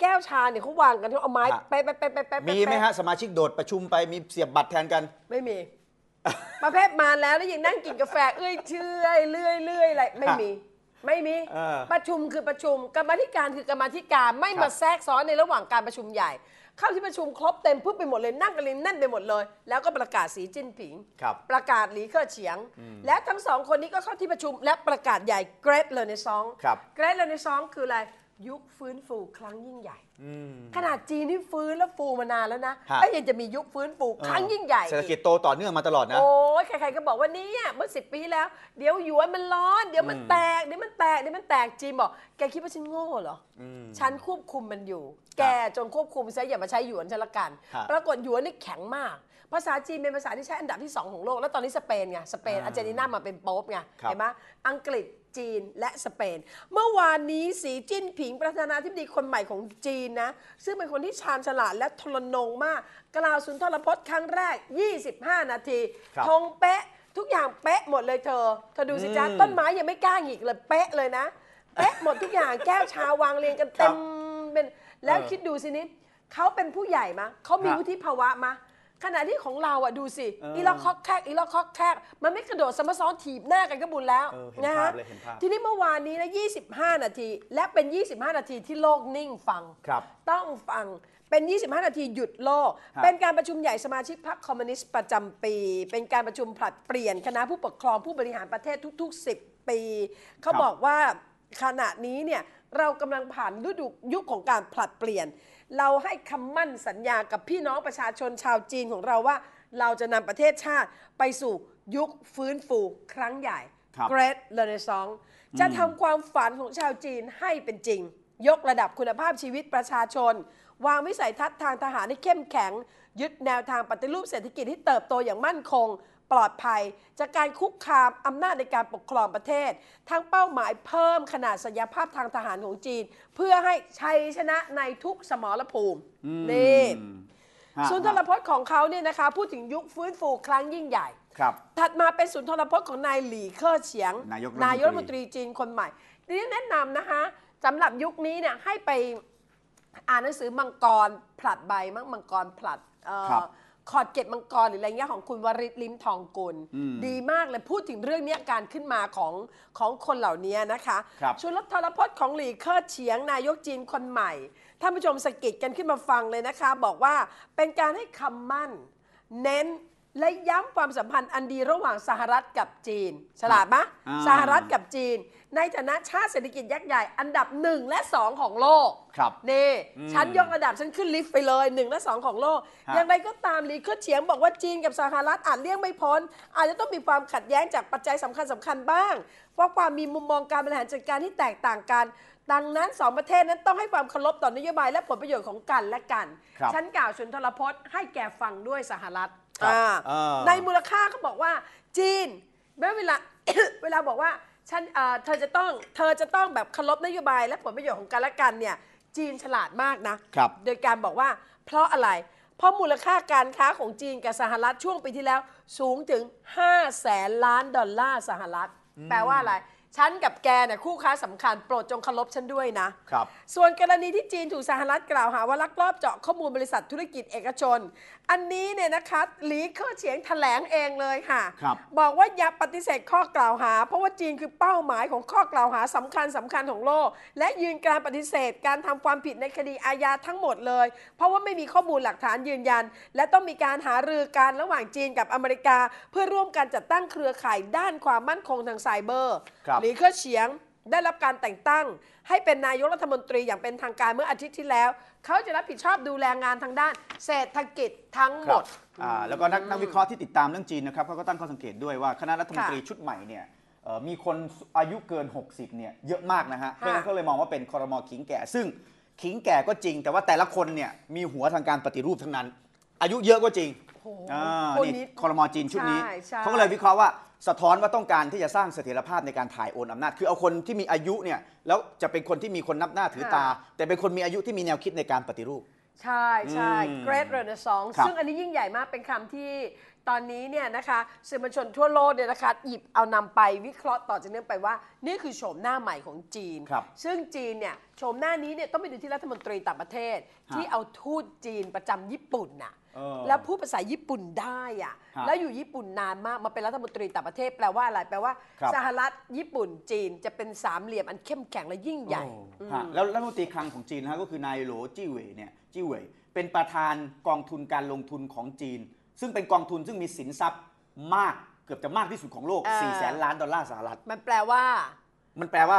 แก้วชาเนี่ยเขาวางกันเขาเอาไม้ไปไปไปไปไปมีไหมฮะสมาชิกโดดประชุมไปมีเสียบบัตรแทนกัน ไม่มี ประเภทมาแล้วแล้วยังนั่งกินกาแฟ เอ้ยเชื่อยเลื่อยเลื่อยอะไรไม่มีไม่มีประชุมคือประชุม กรรมธิการคือกรรมธิการไม่มาแทรกซ้อนในระหว่างการประชุมใหญ่เข้าที่ประชุมครบเต็มพึ่บไปหมดเลยนั่งกันเลยแน่นไปหมดเลย แล้วก็ประกาศสีจิ้นผิงรประกาศหลีเค่อเฉียง และทั้งสองคนนี้ก็เข้าที่ประชุมและประกาศใหญ่เกรดเลยในซองเกรดเลยในซองคืออะไรยุคฟื้นฟูครั้งยิ่งใหญ่ ขนาดจีนที่ฟื้นแล้วฟูมานานแล้วนะก็ยังจะมียุคฟื้นฟูครั้งยิ่งใหญ่เศรษฐกิจโตต่อเนื่องมาตลอดนะ โอ้ยใครๆก็บอกว่านี่เมื่อสิบปีแล้ว เดี๋ยวหยวนมันร้อน เดี๋ยวมันแตก เดี๋ยวมันแตก เดี๋ยวมันแตก จีนบอก แกคิดว่าฉันโง่เหรอฉันควบคุมมันอยู่ แกจงควบคุมซะอย่ามาใช้หยวนฉันละกัน ปรากฏหยวนนี่แข็งมาก ภาษาจีนเป็นภาษาที่ใช้อันดับที่สองของโลก แล้วตอนนี้สเปนไง สเปนอาร์เจนตินามาเป็นโป๊บไง เห็นไหมอังกฤษจีน และสเปน เมื่อวานนี้สีจิ้นผิงประธานาธิบดีคนใหม่ของจีนนะ ซึ่งเป็นคนที่ชาญฉลาดและทรนงมาก กล่าวสุนทรพจน์ครั้งแรก 25 นาทีทงเป๊ะทุกอย่างเป๊ะหมดเลยเธอ เธอดูสิจ้าต้นไม้ยังไม่กล้าหงิกเลยเป๊ะเลยนะ เป๊ะหมดทุกอย่างแก้วชาวางเรียงกันเต็มเป็น แล้วคิดดูสินี่เขาเป็นผู้ใหญ่มะเขามีวุฒิภาวะมะขณะที่ของเราอ่ะดูสิอีล็อกคอกแคกอีล็อกคอกแคกมันไม่กระโดดซ้ำซ้อนถีบหน้ากันก็บุญแล้วนะฮะทีนี้เมื่อวานนี้นะ25 นาที และเป็น 25 นาทีที่โลกนิ่งฟังครับต้องฟังเป็น 25 นาทีหยุดโลก เป็นการประชุมใหญ่สมาชิกพรรคคอมมิวนิสต์ประจำปี เป็นการประชุมผลัดเปลี่ยนคณะผู้ปกครองผู้บริหารประเทศทุก ๆ10ปีเขาบอกว่าขณะนี้เนี่ยเรากำลังผ่านฤดูยุคของการผลัดเปลี่ยนเราให้คำมั่นสัญญากับพี่น้องประชาชนชาวจีนของเราว่า เราจะนำประเทศชาติไปสู่ยุคฟื้นฟูครั้งใหญ่ร Great Renaissance จะทำความฝันของชาวจีนให้เป็นจริง ยกระดับคุณภาพชีวิตประชาชนวางวิสัยทัศน์ทางทหารให้เข้มแข็ง ยึดแนวทางปฏิรูปเศรษฐกิจที่เติบโตอย่างมั่นคงปลอดภัยจากการคุกคาม อำนาจในการปกครองประเทศ ทั้งเป้าหมายเพิ่มขนาดศักยภาพทางทหารของจีน เพื่อให้ชัยชนะในทุกสมรภูมินี่สุนทรพจน์ของเขาเนี่ยนะคะพูดถึงยุคฟื้นฟู ครั้งยิ่งใหญ่ครับถัดมาเป็นสุนทรพจน์ของนายหลี่เค่อเฉียง นายกรัฐมนตรีจีนคนใหม่ดิฉันแนะนำนะคะสำหรับยุคนี้เนี่ยให้ไปอ่านหนังสือมังกรผลัดใบมั้งมังกรผลัดเอ่อขอดเก็บมังกรหรืออะไรเงี้ยของคุณวริศลิ้มทองกุล ดีมากเลย พูดถึงเรื่องเนี้ยการขึ้นมาของของคนเหล่านี้นะคะครัชุนรัฐรพจน์ของหลีเคอร์เฉียงนายกจีนคนใหม่ท่านผู้ชมสะกิดกันขึ้นมาฟังเลยนะคะ บอกว่าเป็นการให้คำมั่น เน้นและย้ำความสัมพันธ์อันดีระหว่างสหรัฐกับจีนฉลาดปะมสหรัฐกับจีนในฐานะชาติเศรษฐกิจยักษ์ใหญ่อันดับ 1 และ 2 ของโลก ครับ นี่ฉันยกระดับฉันขึ้นลิฟต์ไปเลย 1 และ 2 ของโลก อย่างไรก็ตามลีเคอร์เฉียงบอกว่าจีนกับสหรัฐอาจเลี่ยงไม่พ้น อาจจะต้องมีความขัดแย้งจากปัจจัยสำคัญสำคัญบ้าง เพราะความมีมุมมองการบริหารจัดการที่แตกต่างกัน ดังนั้น 2 ประเทศนั้นต้องให้ความเคารพต่อนโยบายและผลประโยชน์ของกันและกันฉันกล่าวสุนทรพจน์ให้แก่ฟังด้วยสหรัฐ ในมูลค่าเขาบอกว่า จีนแม้เวลาเวลาบอกว่าฉันเธอจะต้อง เธอจะต้องแบบเคารพนโยบาย และผลประโยชน์ของกันและกันเนี่ยจีนฉลาดมากนะครับโดยการบอกว่าเพราะอะไร เพราะมูลค่าการค้าของจีนกับสหรัฐช่วงปีที่แล้วสูงถึง5แสนล้านดอลลาร์สหรัฐ แปลว่าอะไรฉันกับแกเนี่ยคู่ค้าสำคัญโปรดจงเคารพฉันด้วยนะครับส่วนกรณีที่จีนถูกสหรัฐกล่าวหาว่าลักลอบเจาะข้อมูลบริษัทธุรกิจเอกชนอันนี้เนี่ยนะคะหลีเคอเฉียงแถลงเองเลยค่ะคบบอกว่าอย่าปฏิเสธข้อกล่าวหา เพราะว่าจีนคือเป้าหมายของข้อกล่าวหาสำคัญสำคัญของโลก และยืนการปฏิเสธการทำความผิดในคดีอาญาทั้งหมดเลย เพราะว่าไม่มีข้อมูลหลักฐานยืนยัน และต้องมีการหารือการระหว่างจีนกับอเมริกา เพื่อร่วมกันจัดตั้งเครือข่ายด้านความมั่นคงทางไซเบอร์รหลีเคอเฉียงได้รับการแต่งตั้งให้เป็นนายกรัฐมนตรีอย่างเป็นทางการเมื่ออาทิตย์ที่แล้ว เขาจะรับผิดชอบดูแลงานทางด้าน เศรษฐกิจทั้งหมดแล้วก็นักวิเคราะห์ที่ติดตามเรื่องจีนนะครับเขาก็ตั้งข้อสังเกตด้วยว่าคณะรัฐมนตรีชุดใหม่เนี่ยมีคนอายุเกิน 60เนี่ยเยอะมากนะฮะเพราะฉะนั้นก็เลยมองว่าเป็นคอรมอขิงแก่ซึ่งขิงแก่ก็จริง แต่ว่าแต่ละคนเนี่ยมีหัวทางการปฏิรูปทั้งนั้น อายุเยอะก็จริงอ่านี่คอรมอจีนชุดนี้เขาก็เลยวิเคราะห์ว่าสะท้อนว่าต้องการที่จะสร้างเสถียรภาพในการถ่ายโอนอำนาจคือเอาคนที่มีอายุเนี่ยแล้วจะเป็นคนที่มีคนนับหน้าถือตา แต่เป็นคนมีอายุที่มีแนวคิดในการปฏิรูป ใช่ใช่เกร Great Renaissance ซึ่งอันนี้ยิ่งใหญ่มากเป็นคำที่ตอนนี้เนี่ยนะคะสื่อมวลชนทั่วโลกเนี่ยนะคะหยิบเอานำไปวิเคราะห์ต่อจากนี้ไปว่านี่คือโฉมหน้าใหม่ของจีนซึ่งจีนเนี่ยโฉมหน้านี้เนี่ยต้องไปดูที่รัฐมนตรีต่างประเทศ ที่เอาทูตจีนประจำญี่ปุ่นน่ะแล้วพูดภาษาญี่ปุ่นได้อะะแล้วอยู่ญี่ปุ่นนานมาก มาเป็นรัฐมนตรีต่างประเทศแปลว่าอะไร แปลว่าสหรัฐญี่ปุ่นจีนจะเป็นสามเหลี่ยมอันเข้มแข็งและยิ่งใหญ่ แล้วรัฐมนตรีคลังของจีนนะฮะก็คือนายโหลจี้เหวยเนี่ย จี้เหวยเป็นประธานกองทุนการลงทุนของจีน ซึ่งเป็นกองทุนซึ่งมีสินทรัพย์มากเกือบจะมากที่สุดของโลก่4แสนล้านดอลลาร์สหรัฐ มันแปลว่า มันแปลว่า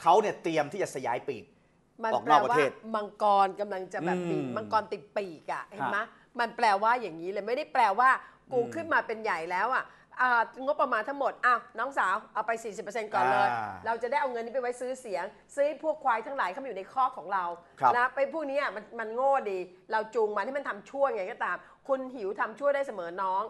เขาเนี่ยเตรียมที่จะสยายปีกออกนอกประเทศ มังกรกำลังจะแบบบีมังกรติดปีกอะเห็นไหมมันแปลว่าอย่างนี้เลยไม่ได้แปลว่ากูขึ้นมาเป็นใหญ่แล้วอ่ะางบประมาณทั้งหมดอ้าวน้องสาวเอาไป 40%ก่อนเลย เราจะได้เอาเงินนี้ไปไว้ซื้อเสียง ซื้อพวกควายทั้งหลายเข้ามาอยู่ในคอของเรานะไปพวกนี้มันมันโง่ดี เราจูงมันให้มันทำชั่วยงไงก็ตาม คุณหิวทำชั่วได้เสมอน้อง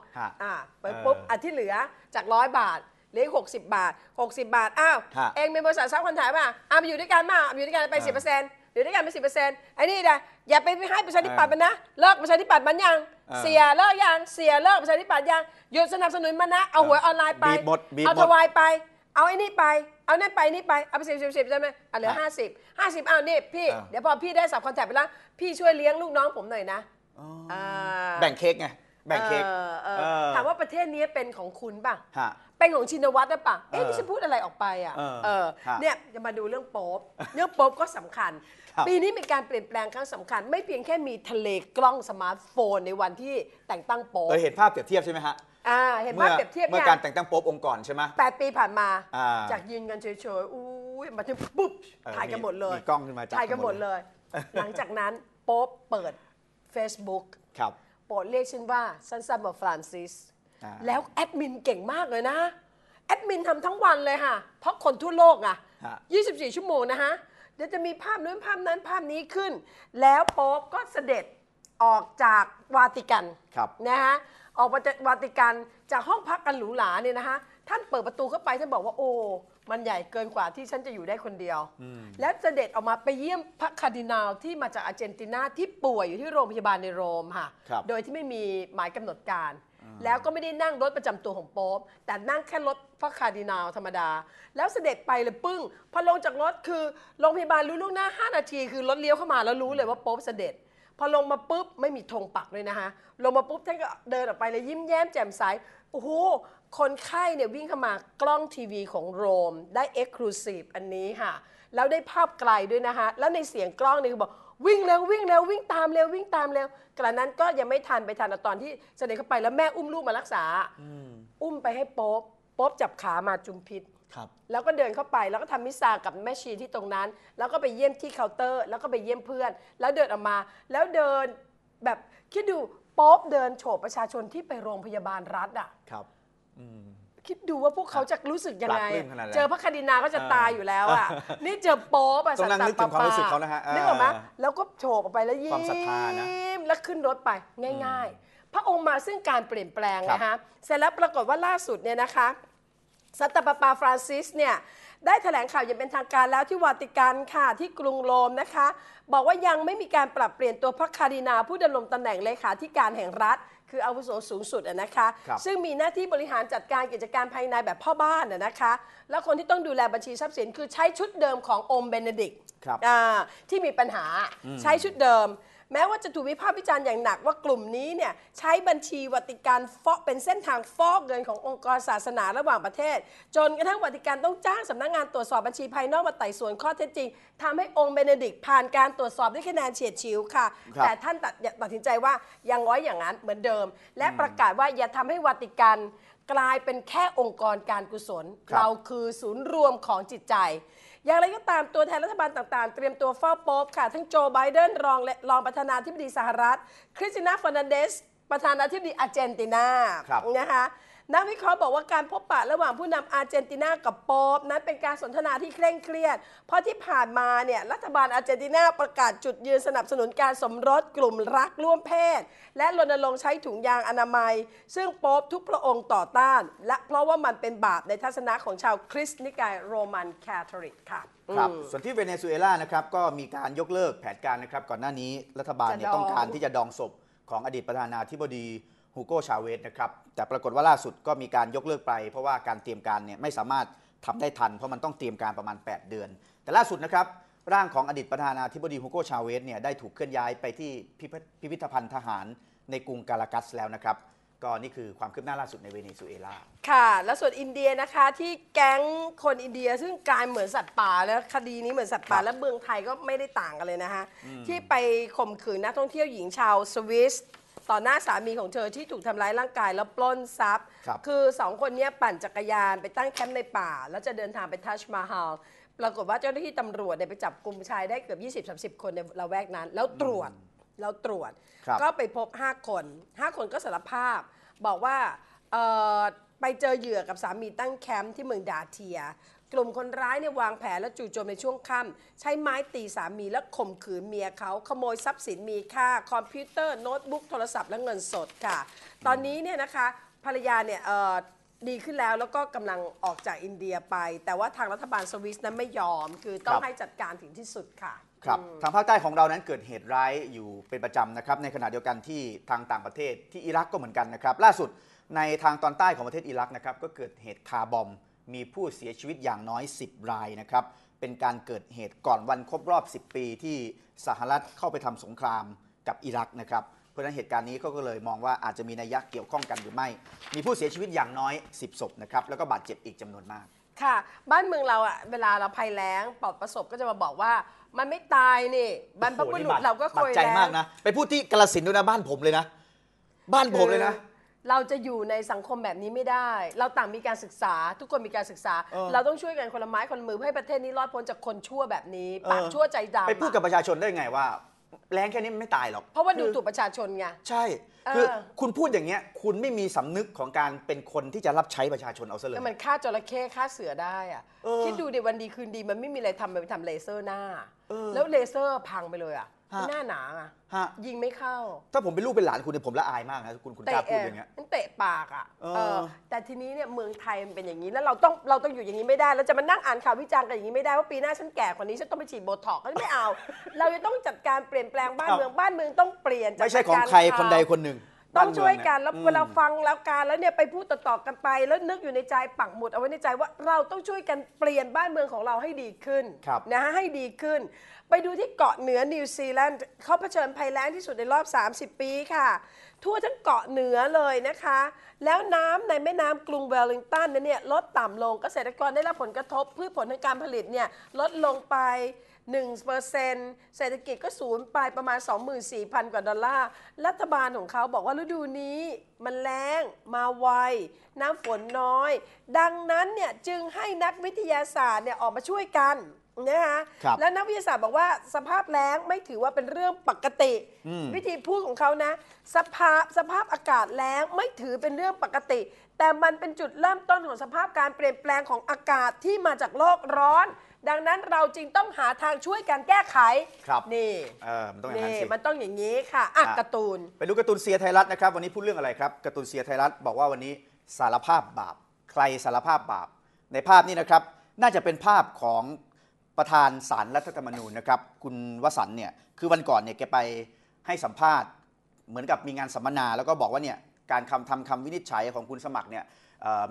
อ่าไปปุ๊บอัน่ะที่เหลือจากร้อยบาทเหลือหกสิบาทหกสิบาทอ้าวเองเป็นบริษัทซักคนถ่ายป่ะอ่ะไปอยู่ด้วยกันมาอยู่ด้วยกันไป10%สิเปอร์เซ็นต์อยู่ด้วยกันไปสิเปอร์เซ็นต์ไอ้นี่นะอย่าไปให้ประชาธิปัตย์มันนะเลิกประชาธิปัตย์มันยัง เสียเลิกยังเสียเลิกประชาธิปัตย์ยังหยุดสนับสนุนมันนะ เอาหวยออนไลน์ไปเอาทวายไป เอาไอ้นี่ไป เอานั่นไปนี่ไปเอาไปสิบสิบใช่ไหมเอเหลือห้าสิบห้าสิบเอานี่พี่ เดี๋ยวพอพี่ได้สับคอนแทคไปแล้วพี่ช่วยเลี้ยงลูกน้องผมหน่อยนะแบ่งเค้กไงแบ่งเค้กถามว่าประเทศนี้เป็นของคุณป่ะเป็นของชินวัตรหรือเปล่าเอ๊ะที่ฉันพูดอะไรออกไปอ่ะเออเนี่ยจะมาดูเรื่องโป๊ปเรื่องโป๊ปก็สำคัญปีนี้มีการเปลี่ยนแปลงครั้งสำคัญ ไม่เพียงแค่มีทะเลกล้องสมาร์ทโฟนในวันที่แต่งตั้งโป๊ะเเห็นภาพเปรียบเทียบใช่ไหมฮะอ่าเห็นภาพเปรียบเทียบเมื่อการแต่งตั้งโป๊ปองค์กรใช่ไหมแปดปีผ่านมาจากยืนกัน เฉยๆ อุ้ยมาถึงปุ๊บถ่ายกันหมดเลย มีกล้องขึ้นมาถ่ายกันหมดเลย หลังจากนั้นโป๊ปเปิด Facebook ครับโปรดเรียกฉันว่าสั้นๆว่าฟรานซิสแล้วแอดมินเก่งมากเลยนะแอดมินทำทั้งวันเลยค่ะเพราะคนทั่วโลกอะะ24 ชั่วโมงนะฮะเดี๋ยวจะมีภาพนู้นภาพนั้นภาพนี้ขึ้น แล้วโป๊ปก็เสด็จออกจากวาติกันนะฮะออกมาจากวาติกันจากห้องพักกันหรูหราเนี่ยนะคะท่านเปิดประตูเข้าไปท่านบอกว่าโอ้มันใหญ่เกินกว่าที่ฉันจะอยู่ได้คนเดียวแล้วเสด็จออกมาไปเยี่ยมพระคาร์ดินาลที่มาจากอาร์เจนตินาที่ป่วยอยู่ที่โรงพยาบาลในโรมค่ะโดยที่ไม่มีหมายกำหนดการแล้วก็ไม่ได้นั่งรถประจำตัวของโป๊ปแต่นั่งแค่รถพระคาร์ดินาลธรรมดา แล้วเสด็จไปเลยปึ้งพอลงจากรถคือโรงพยาบาลรู้ล่วงหน้า 5 นาทีคือรถเลี้ยวเข้ามาแล้วรู้เลยว่าโป๊ปเสด็จ พอลงมาปุ๊บ ไม่มีธงปักเลยนะคะลงมาปุ๊บท่านก็เดินออกไปเลยยิ้มแย้มแจ่มใสโอ้โหคนไข้เนี่ยวิ่งเข้ามากล้องทีวีของโรมได้เอ็กซ์คลูซีฟอันนี้ค่ะ แล้วได้ภาพไกลด้วยนะคะแล้วในเสียงกล้องเนี่ยคือบอกวิ่งเร็ววิ่งเร็ววิ่งตามเร็ววิ่งตามเร็วกระนั้นก็ยังไม่ทันไปทันตอนที่เสด็จเข้าไปแล้วแม่อุ้มลูกมารักษา อุ้มไปให้โป๊บโป๊บจับขามาจุมพิษครับ แล้วก็เดินเข้าไปแล้วก็ทำมิสซากับแม่ชีที่ตรงนั้น แล้วก็ไปเยี่ยมที่เคาน์เตอร์แล้วก็ไปเยี่ยมเพื่อน แล้วเดินออกมา แล้วเดินแบบคิดดูโป๊อบเดินโฉบประชาชนที่ไปโรงพยาบาลรัฐอ่ะครับ อืคิดดูว่าพวกเขาจะรู้สึกยังไง เจอพระคดินาก็จะตายอยู่แล้วอ่ะ นี่เจอป๊ปอะต้อนั่งนึกถึงความรู้สึกเขานะฮะเนึกออกไหมแล้วก็โฉบไปแล้ว ยิ้ความศรัทธานะแล้วขึ้นรถไปง่าย ๆ พระองค์มาซึ่งการเปลี่ยนแปลงนะคะเสร็จแล้วปรากฏว่าล่าสุดเนี่ยนะคะสันตปาปาฟรานซิสเนี่ยได้แถลงข่าวอย่างเป็นทางการแล้วที่วาติกันค่ะที่กรุงโรมนะคะ บอกว่ายังไม่มีการปรับเปลี่ยนตัวพระคารินาผู้ดำรงตำแหน่งเลขาธิการแห่งรัฐคืออาวุโสสูงสุดอะนะคะคซึ่งมีหน้าที่บริหารจัดการกิจการภายในแบบพ่อบ้านอะนะคะ แล้วคนที่ต้องดูแลบัญชีทรัพย์สินคือใช้ชุดเดิมของอมเบเนดิกครับอ่า ที่มีปัญหาใช้ชุดเดิมแม้ว่าจะถูกวิพากษ์วิจารณ์อย่างหนักว่ากลุ่มนี้เนี่ยใช้บัญชีวัติการฟอกเป็นเส้นทางฟอกเงินขององค์กรศาสนาระหว่างประเทศ จนกระทั่งวัติการต้องจ้างสำนักงงานตรวจสอบบัญชีภายนอกมาไต่สวนข้อเท็จจริงทำให้องค์เบเนดิกผ่านการตรวจสอบด้วยคะแนนเฉียดฉิวค่ะแต่ท่านตัดตัดสินใจว่ายังร้อย่างนั้นเหมือนเดิม และประกาศว่าอย่าทำให้วัติกันกลายเป็นแค่องค์กรการกุศล เราคือศูนย์รวมของจิตใจอย่างไรก็ตามตัวแทนรัฐบาลต่างๆ เตรียมตัวเฝ้าโป๊บค่ะ ทั้งโจไบเดนรองและรองประธานาธิบดีสหรัฐคริสตินาฟอนันเดส ประธานาธิบดีอาร์เจนตินา นะคะนักวิเคราะห์บอกว่าการพบปะระหว่างผู้นำอาร์เจนตินา กับป๊อปนั้นเป็นการสนทนาที่เคร่งเครียด เพราะที่ผ่านมาเนี่ยรัฐบาลอาร์เจนตินาประกาศจุดยืนสนับสนุนการสมรสกลุ่มรักร่วมเพศ และรณรงค์ใช้ถุงยางอนามัย ซึ่งป๊อปทุกพระองค์ต่อต้านและเพราะว่ามันเป็นบาปในทัศนะของชาวคริสต์นิกายโรมันคาทอลิกค่ะครับส่วนที่เวเนซุเอลานะครับก็มีการยกเลิกแผนการนะครับก่อนหน้านี้รัฐบาลเนี่ยต้องการที่จะดองศพของอดีตประธานาธิบดีฮูโกชาเวสนะครับ แต่ปรากฏว่าล่าสุดก็มีการยกเลิกไป เพราะว่าการเตรียมการเนี่ยไม่สามารถทำได้ทัน เพราะมันต้องเตรียมการประมาณ 8 เดือน แต่ล่าสุดนะครับ ร่างของอดีตประธานาธิบดีฮูโกชาเวสเนี่ยได้ถูกเคลื่อนย้ายไปที่พิพิธภัณฑ์ทหารในกรุงกาลากัสแล้วนะครับ ก็นี่คือความคืบหน้าล่าสุดในเวเนซุเอลาค่ะ แล้วส่วนอินเดียนะคะที่แก๊งคนอินเดียซึ่งกลายเหมือนสัตว์ป่า แล้วคดีนี้เหมือนสัตว์ป่าและเมืองไทยก็ไม่ได้ต่างกันเลยนะคะที่ไปข่มขืนนักท่องเที่ยวหญิงชาวสวิสต่อหน้าสามีของเธอที่ถูกทำร้ายร่างกายแล้วปล้นทรัพย์ คือสองคนนี้ปั่นจักรยานไปตั้งแคมป์ในป่า แล้วจะเดินทางไปทัชมาฮาล ปรากฏว่าเจ้าหน้าที่ตำรวจไปจับกลุ่มชายได้เกือบ 20-30 คนในละแวกนั้น แล้วตรวจแล้วตรวจ ก็ไปพบ 5 คน 5 คนก็สารภาพ บอกว่าไปเจอเหยื่อกับสามีตั้งแคมป์ที่เมืองดาเทียกลุ่มคนร้ายเนี่ยวางแผน และจู่โจมในช่วงค่ำใช้ไม้ตีสามีและข่มขืนเมียเขาขโมยทรัพย์สินมีค่าคอมพิวเตอร์โน้ตบุ๊กโทรศัพท์และเงินสดค่ะตอนนี้เนี่ยนะคะภรรยาเนี่ยดีขึ้นแล้วแล้วก็กำลังออกจากอินเดียไป แต่ว่าทางรัฐบาลสวิสนั้นไม่ยอม คือต้องให้จัดการถึงที่สุดค่ะครับ ทางภาคใต้ของเรานั้นเกิดเหตุร้ายอยู่เป็นประจำนะครับในขณะเดียวกันที่ทางต่างประเทศที่อิรักก็เหมือนกันนะครับล่าสุดในทางตอนใต้ของประเทศอิรักนะครับก็เกิดเหตุคาร์บอมมีผู้เสียชีวิตอย่างน้อย 10 รายนะครับ เป็นการเกิดเหตุก่อนวันครบรอบ 10 ปีที่ สหรัฐเข้าไปทำสงครามกับอิรักนะครับ เพราะฉะนั้นเหตุการณ์นี้เขาก็เลยมองว่าอาจจะมีนัยยะเกี่ยวข้องกันหรือไม่ มีผู้เสียชีวิตอย่างน้อย10ศพนะครับแล้วก็บาดเจ็บอีกจำนวนมาก ค่ะ บ้านเมืองเราอะเวลาเราภัยแล้งปลอดประสบก็จะมาบอกว่ามันไม่ตายนี่บรรพบุรุษเราก็เคยแล้วใจมากนะไปพูดที่กระสินด้วยนะบ้านผมเลยนะ บ้านผมเลยนะเราจะอยู่ในสังคมแบบนี้ไม่ได้ เราต่างมีการศึกษา ทุกคนมีการศึกษาเออเราต้องช่วยกันคนละไม้คนมือเพื่อให้ประเทศนี้รอดพ้นจากคนชั่วแบบนี้ปากชั่วใจดำไปพูดกับประชาชนได้ไงว่าแรงแค่นี้ไม่ตายหรอก เพราะว่าดูถูกประชาชนไง ใช่ คือคุณพูดอย่างเงี้ย คุณไม่มีสำนึกของการเป็นคนที่จะรับใช้ประชาชนเอาซะเลยแมันฆ่าจระเข้ฆ่าเสือได้อะออคิดดูดยวันดีคืนดีมันไม่มีอะไรทำมันไปทำเลเซอร์หน้าออแล้วเลเซอร์พังไปเลยอะหน้าหนาอะยิงไม่เข้า ถ้าผมเป็นลูกเป็นหลานคุณเนี่ยผมละอายมากนะคุณคุณกล้าพูดอย่างเงี้ยมันเตะปากอะออแต่ทีนี้เนี่ยเมืองไทยมันเป็นอย่างนี้แล้วเราต้องเราต้องอยู่อย่างนี้ไม่ได้เราจะมานั่งอ่านข่าววิจารณ์กันอย่างนี้ไม่ได้ว่าปีหน้าฉันแก่กว่านี้ฉันต้องไปฉีดโบท็อกซ์ก็ไม่เอาเราจะต้องจัดการเปลี่ยนแปลงบ้านเมืองบ้านเมืองต้องเปลี่ยนจัดไม่ใช่ของการใครคนใดคนหนึ่ง ต้องช่วยกันแล้วเวลาฟังแล้วการแล้วเนี่ยไปพูดต่อๆกันไป แล้วนึกอยู่ในใจปักหมุดเอาไว้ในใจว่าเราต้องช่วยกันเปลี่ยนบ้านเมืองของเราให้ดีขึ้นนะฮะให้ดีขึ้นไปดูที่เกาะเหนือนิวซีแลนด์เขาเผชิญภัยแล้งที่สุดในรอบ 30 ปีค่ะ ทั่วทั้งเกาะเหนือเลยนะคะ แล้วน้ำในแม่น้ำกรุงเวลลิงตันเนี่ย ลดต่ำลงเกษตรกรได้รับผลกระทบพืชผลทางการผลิตเนี่ย ลดลงไป 1%เเศรษฐกิจก็ศูนย์ไปประมาณ 24,000 กว่า ดอลลาร์ รัฐบาลของเขาบอกว่าฤดูนี้มันแรงมาไวน้ำฝนน้อย ดังนั้นเนี่ยจึงให้นักวิทยาศาสตร์เนี่ยออกมาช่วยกันนะคะครับแล้วนักวิทยาศาสตร์บอกว่าสภาพแล้งไม่ถือว่าเป็นเรื่องปกติ วิธีพูดของเขานะ สภาพ สภาพอากาศแล้งไม่ถือเป็นเรื่องปกติ แต่มันเป็นจุดเริ่มต้นของสภาพการเปลี่ยนแปลงของอากาศที่มาจากโลกร้อน ดังนั้นเราจรึงต้องหาทางช่วยการแก้ไข ครับนี่เออมันต้องอย่างนี้ มันต้องอย่างนี้ค่ะอ่ะกระตูนไปดูกระตูนเซียไทยรัฐนะครับ วันนี้พูดเรื่องอะไรครับกระตูนเซียไทยรัฐ บอกว่าวันนี้สารภาพบาป ใครสารภาพบาป ในภาพนี้นะครับ น่าจะเป็นภาพของประธานสารรัฐธรรมนูญนะครับ คุณวสันเนี่ยคือวันก่อนเนี่ยแกไปให้สัมภาษณ์ เหมือนกับมีงานสัมมนาแล้วก็บอกว่าเนี่ยการคำทำคำวินิจฉัยของคุณสมัครเนี่ย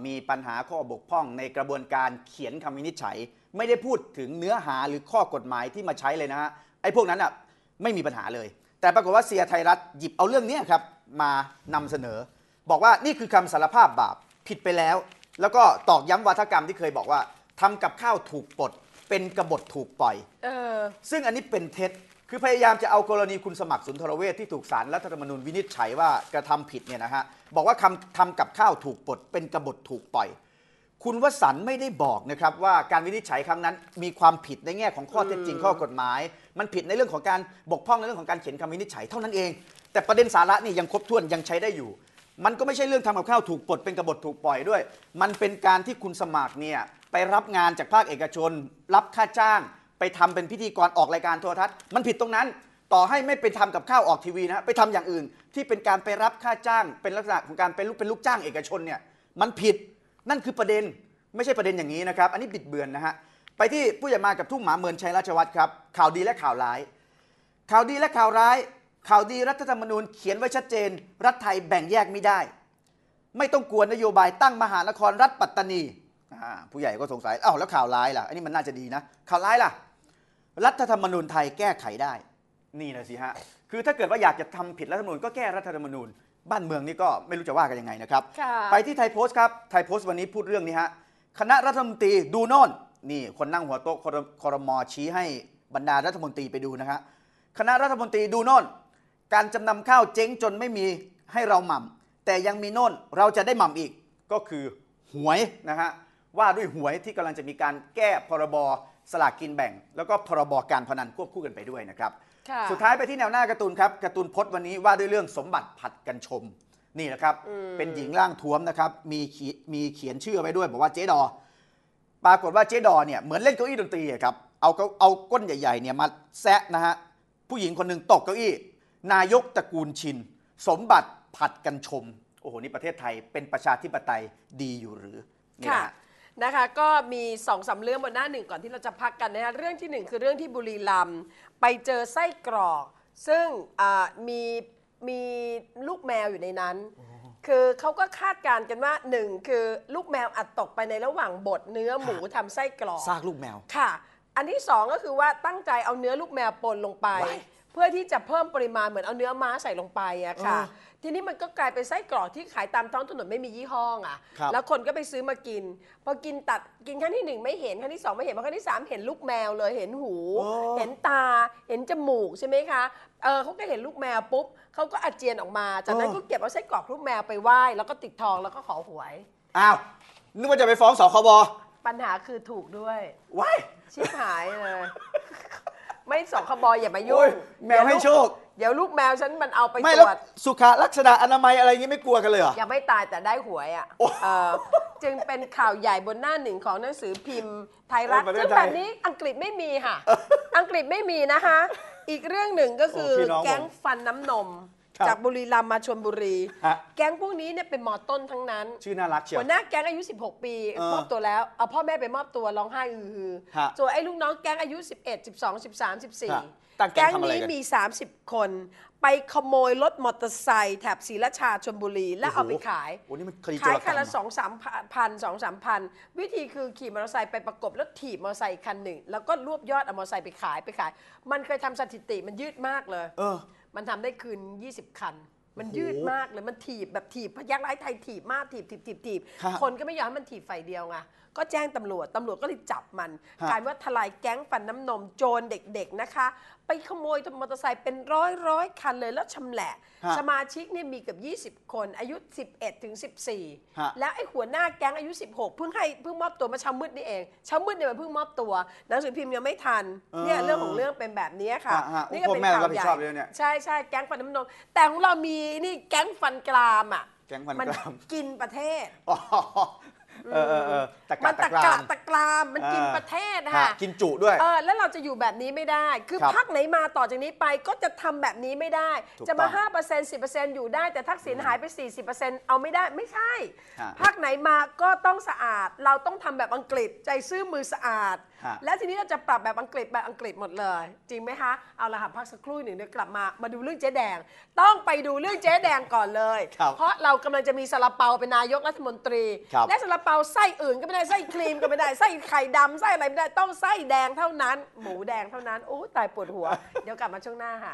มีปัญหาข้อบกพร่องในกระบวนการเขียนคำวินิจฉัยไม่ได้พูดถึงเนื้อหาหรือข้อกฎหมายที่มาใช้เลยนะฮะ ไอ้พวกนั้นอ่ะไม่มีปัญหาเลย แต่ปรากฏว่าเสียไทยรัฐหยิบเอาเรื่องนี้ครับมานำเสนอ บอกว่านี่คือคำสารภาพบาปผิดไปแล้ว แล้วก็ตอกย้ำวาทกรรมที่เคยบอกว่าทำกับข้าวถูกปลดเป็นกบฏถูกปล่อยออซึ่งอันนี้เป็นเท็จ คือพยายามจะเอากรณีคุณสมัครสุนทรเวชที่ถูกสารรัฐธรรมนูญวินิจฉัยว่ากระทำผิดเนี่ยนะฮะ บอกว่าคำทำกับข้าวถูกปลดเป็นกบฏถูกปล่อย คุณวสันต์ไม่ได้บอกนะครับว่าการวินิจฉัยครั้งนั้น มีความผิดในแง่ของข้อเท็จจริงข้อกฎหมาย มันผิดในเรื่องของการบกพร่องในเรื่องของการเขียนคำวินิจฉัย เท่านั้นเอง แต่ประเด็นสาระนี่ยังครบถ้วนยังใช้ได้อยู่ มันก็ไม่ใช่เรื่องทำกับข้าวถูกปลดเป็นกบฏถูกปล่อยด้วย มันเป็นการที่คุณสมัครเนี่ยไปรับงานจากภาคเอกชน รับค่าจ้าง ไปทำเป็นพิธีกรออกรายการโทรทัศน์มันผิดตรงนั้นต่อให้ไม่ไปทำกับข้าวออกทีวีนะไปทำอย่างอื่นที่เป็นการไปรับค่าจ้าง เป็นลักษณะของการเป็นลูกเป็นลูกจ้างเอกชนเนี่ยมันผิดนั่นคือประเด็นไม่ใช่ประเด็นอย่างนี้นะครับ อันนี้บิดเบือนนะฮะไปที่ผู้ใหญ่มากับทุ่งหมาเมินชัยราชวัตรครับข่าวดีและข่าวร้าย ข่าวดีและข่าวร้าย ข่าวดีรัฐธรรมนูญเขียนไว้ชัดเจน รัฐไทยแบ่งแยกไม่ได้ ไม่ต้องกลัวนโยบายตั้งมหานครรัฐปัตตานีผู้ใหญ่ก็สงสัย อ้าว แล้วข่าวร้ายล่ะ อันนี้มันน่าจะดีนะ ข่าวร้ายล่ะ รัฐธรรมนูญไทยแก้ไขได้ นี่นะสิฮะ คือถ้าเกิดว่าอยากจะทำผิดรัฐธรรมนูญก็แก้รัฐธรรมนูญ บ้านเมืองนี่ก็ไม่รู้จะว่ากันยังไงนะครับ ไปที่ไทยโพสต์ครับ ไทยโพสต์วันนี้พูดเรื่องนี้ฮะ คณะรัฐมนตรีดูโน่น นี่ คนนั่งหัวโต๊ะคอรมอชี้ ให้บรรดารัฐมนตรีไปดูนะฮะคณะรัฐมนตรีดูโน่น การจำนำข้าวเจ๊งจนไม่มีให้เราหม่ำแต่ยังมีโน่น เราจะได้หม่ำอีก ก็คือหวยนะฮะว่าด้วยหวยที่กำลังจะมีการแก้พรบสลากกินแบ่ง แล้วก็พรบการพนันควบคู่กันไปด้วยนะครับสุดท้ายไปที่แนวหน้าการ์ตูนครับการ์ตูนพศวันนี้ว่าด้วยเรื่องสมบัติผัดกันชมนี่นะครับเป็นหญิงร่างท้วมนะครับ มีมีเขียนชื่อไว้ด้วย บอกว่าเจ๊ดอ ปรากฏว่าเจ๊ดอเนี่ยเหมือนเล่นเก้าอี้ดนตรีครับ เอาเอาก้นใหญ่ๆเนี่ยมาแซะนะฮะผู้หญิงคนหนึ่งตกเก้าอี้นายกตระกูลชินสมบัติผัดกันชมโอ้โหนี่ประเทศไทยเป็นประชาธิปไตยดีอยู่หรือนี่ะนะคะก็มี2อสาเรื่องบนหน้าหนึ่งก่อนที่เราจะพักกันนะคะเรื่องที่ 1 คือเรื่องที่บุรีรัมย์ไปเจอไส้กรอก ซึ่งมีมีลูกแมวอยู่ในนั้น คือเขาก็คาดการณ์กันว่าหนึ่งคือลูกแมวอัดตกไปในระหว่างบดเนื้อหมูทำไส้กรอกซากลูกแมวค่ะ อันที่สองก็คือว่าตั้งใจเอาเนื้อลูกแมวปนลงไป เพื่อที่จะเพิ่มปริมาณเหมือนเอาเนื้อม้าใส่ลงไปอะค่ะทีนี้มันก็กลายเป็นไส้กรอกที่ขายตามท้องถนนไม่มียี่ห้ออ่ะแล้วคนก็ไปซื้อมากิน พอกินตัดกินขั้นที่หนึ่งไม่เห็นขั้นที่สองไม่เห็น พอขั้นที่สามเห็นลูกแมวเลยเห็นหู เห็นตา เห็นจมูกใช่ไหมคะ เออเขาก็เห็นลูกแมวปุ๊บเขาก็อาเจียนออกมา จากนั้นก็เก็บเอาไส้กรอกลูกแมวไปไหว้แล้วก็ติดทองแล้วก็ขอหวย อ้าวนึกว่าจะไปฟ้องสคบ ปัญหาคือถูกด้วยว้ายชิบหายเลย ไม่สคบอยอย่ามายุ่ง แมวให้โชคเดี๋ยวลูกแมว ฉันมันเอาไปไตรวจสุขลักษณะอนามัยอะไรอย่างี้ไม่กลัวกันเลยเหรอยังไม่ตายแต่ได้หวยอ่ะ เอ่อจึงเป็นข่าวใหญ่บนหน้าหนึ่งของหนังสือพิมพ์ ไทยรัฐทซึ่งแบบนี้อังกฤษไม่มีค่ะ อังกฤษไม่มีนะคะ อีกเรื่องหนึ่งก็คืออแก๊งฟันน้ำนม จากบุรีรัมย์มาชนบุรี แก๊งพวกนี้เนี่ยเป็นหมอต้นทั้งนั้นชื่อน่ารักเชียวหัวหน้าแก๊งอายุ 16 ปีมอบตัวแล้ว เอาพ่อแม่ไปมอบตัวร้องไห้อือฮือส่วนไอ้ลูกน้องแก๊งอายุ 11 12 13 14แก๊งนี้มี 30 คนไปขโมยรถ มอเตอร์ไซค์แถบศรีราชาชลบุรี แล้วเอาไปขายโอ้นี่มันคดีขายคันละสองสามพันสองสามพันวิธีคือขี่มอเตอร์ไซค์ไปประกบแล้วถีบมอเตอร์ไซค์อีกคันหนึ่ง แล้วก็รวบยอดเอามอเตอร์ไซค์ไปขายไปขาย มันเคยทำสถิติมันยืดมากเลย เออมันทำได้คืน 20 คันมันยืดมากเลย มันถีบแบบถีบพยักร้ไทยถีบ มากถีบถีบถีบถีบคนก็ไม่อยอมให้มันถีบฝ่ายเดียวไงก็แจ้งตำรวจตำรวจก็เลยจับมัน กลายว่าทลายแก๊งฟันน้ำนมโจรเด็กๆนะคะ ไปขโมยมอเตอร์ไซค์เป็นร้อยร้อยคันเลยแล้วชำแหละ สมาชิกเนี่ยมีเกือบ20 คนอายุ 11 ถึง 14 แล้วไอ้หัวหน้าแก๊งอายุ 16 เพิ่งให้เพิ่งมอบตัวมาช้ามืดนี่เองช้ามืดเนี่ยมันเพิ่งมอบตัวหนังสือพิมพ์ยังไม่ทันเนี่ยเรื่องของเรื่องเป็นแบบนี้ค่ะ นี่ก็เป็นข่าวใหญ่ใช่ใช่แก๊งฟันน้ำนม แต่ของเรามีนี่แก๊งฟันกรามอ่ะแก๊งฟันกรามกินประเทศอ๋อเออเออมันตะกรตะกะตะกรามมันกินประเทศค่ะกินจุด้วยเออแล้วเราจะอยู่แบบนี้ไม่ได้ คือพักไหนมาต่อจากนี้ไปก็จะทำแบบนี้ไม่ได้ จะมา5% 10%อยู่ได้แต่ทักษิณหายไป40%เอาไม่ได้ไม่ใช่พักไหนมาก็ต้องสะอาด เราต้องทำแบบอังกฤษ ใจซื่อมือสะอาดแล้วทีนี้เราจะปรับแบบอังกฤษแบบอังกฤษหมดเลย จริงไหมคะเอาละค่ะพักสักครู่หนึ่งเดี๋ยวกลับมามาดูเรื่องเจ๊แดง ต้องไปดูเรื่องเจ๊แดงก่อนเลย เพราะเรากำลังจะมีซาลาเปาเป็นนายกรัฐมนตรีรและซาลาเปาไส้อื่นก็ไม่ได้ไส้ครีมก็ไม่ได้ ไส้ไข่ดำไส้อะไรไม่ได้ต้องไส้แดงเท่านั้น หมูแดงเท่านั้นโอ้ตายปวดหัว เดี๋ยวกลับมาช่วงหน้าค่ะ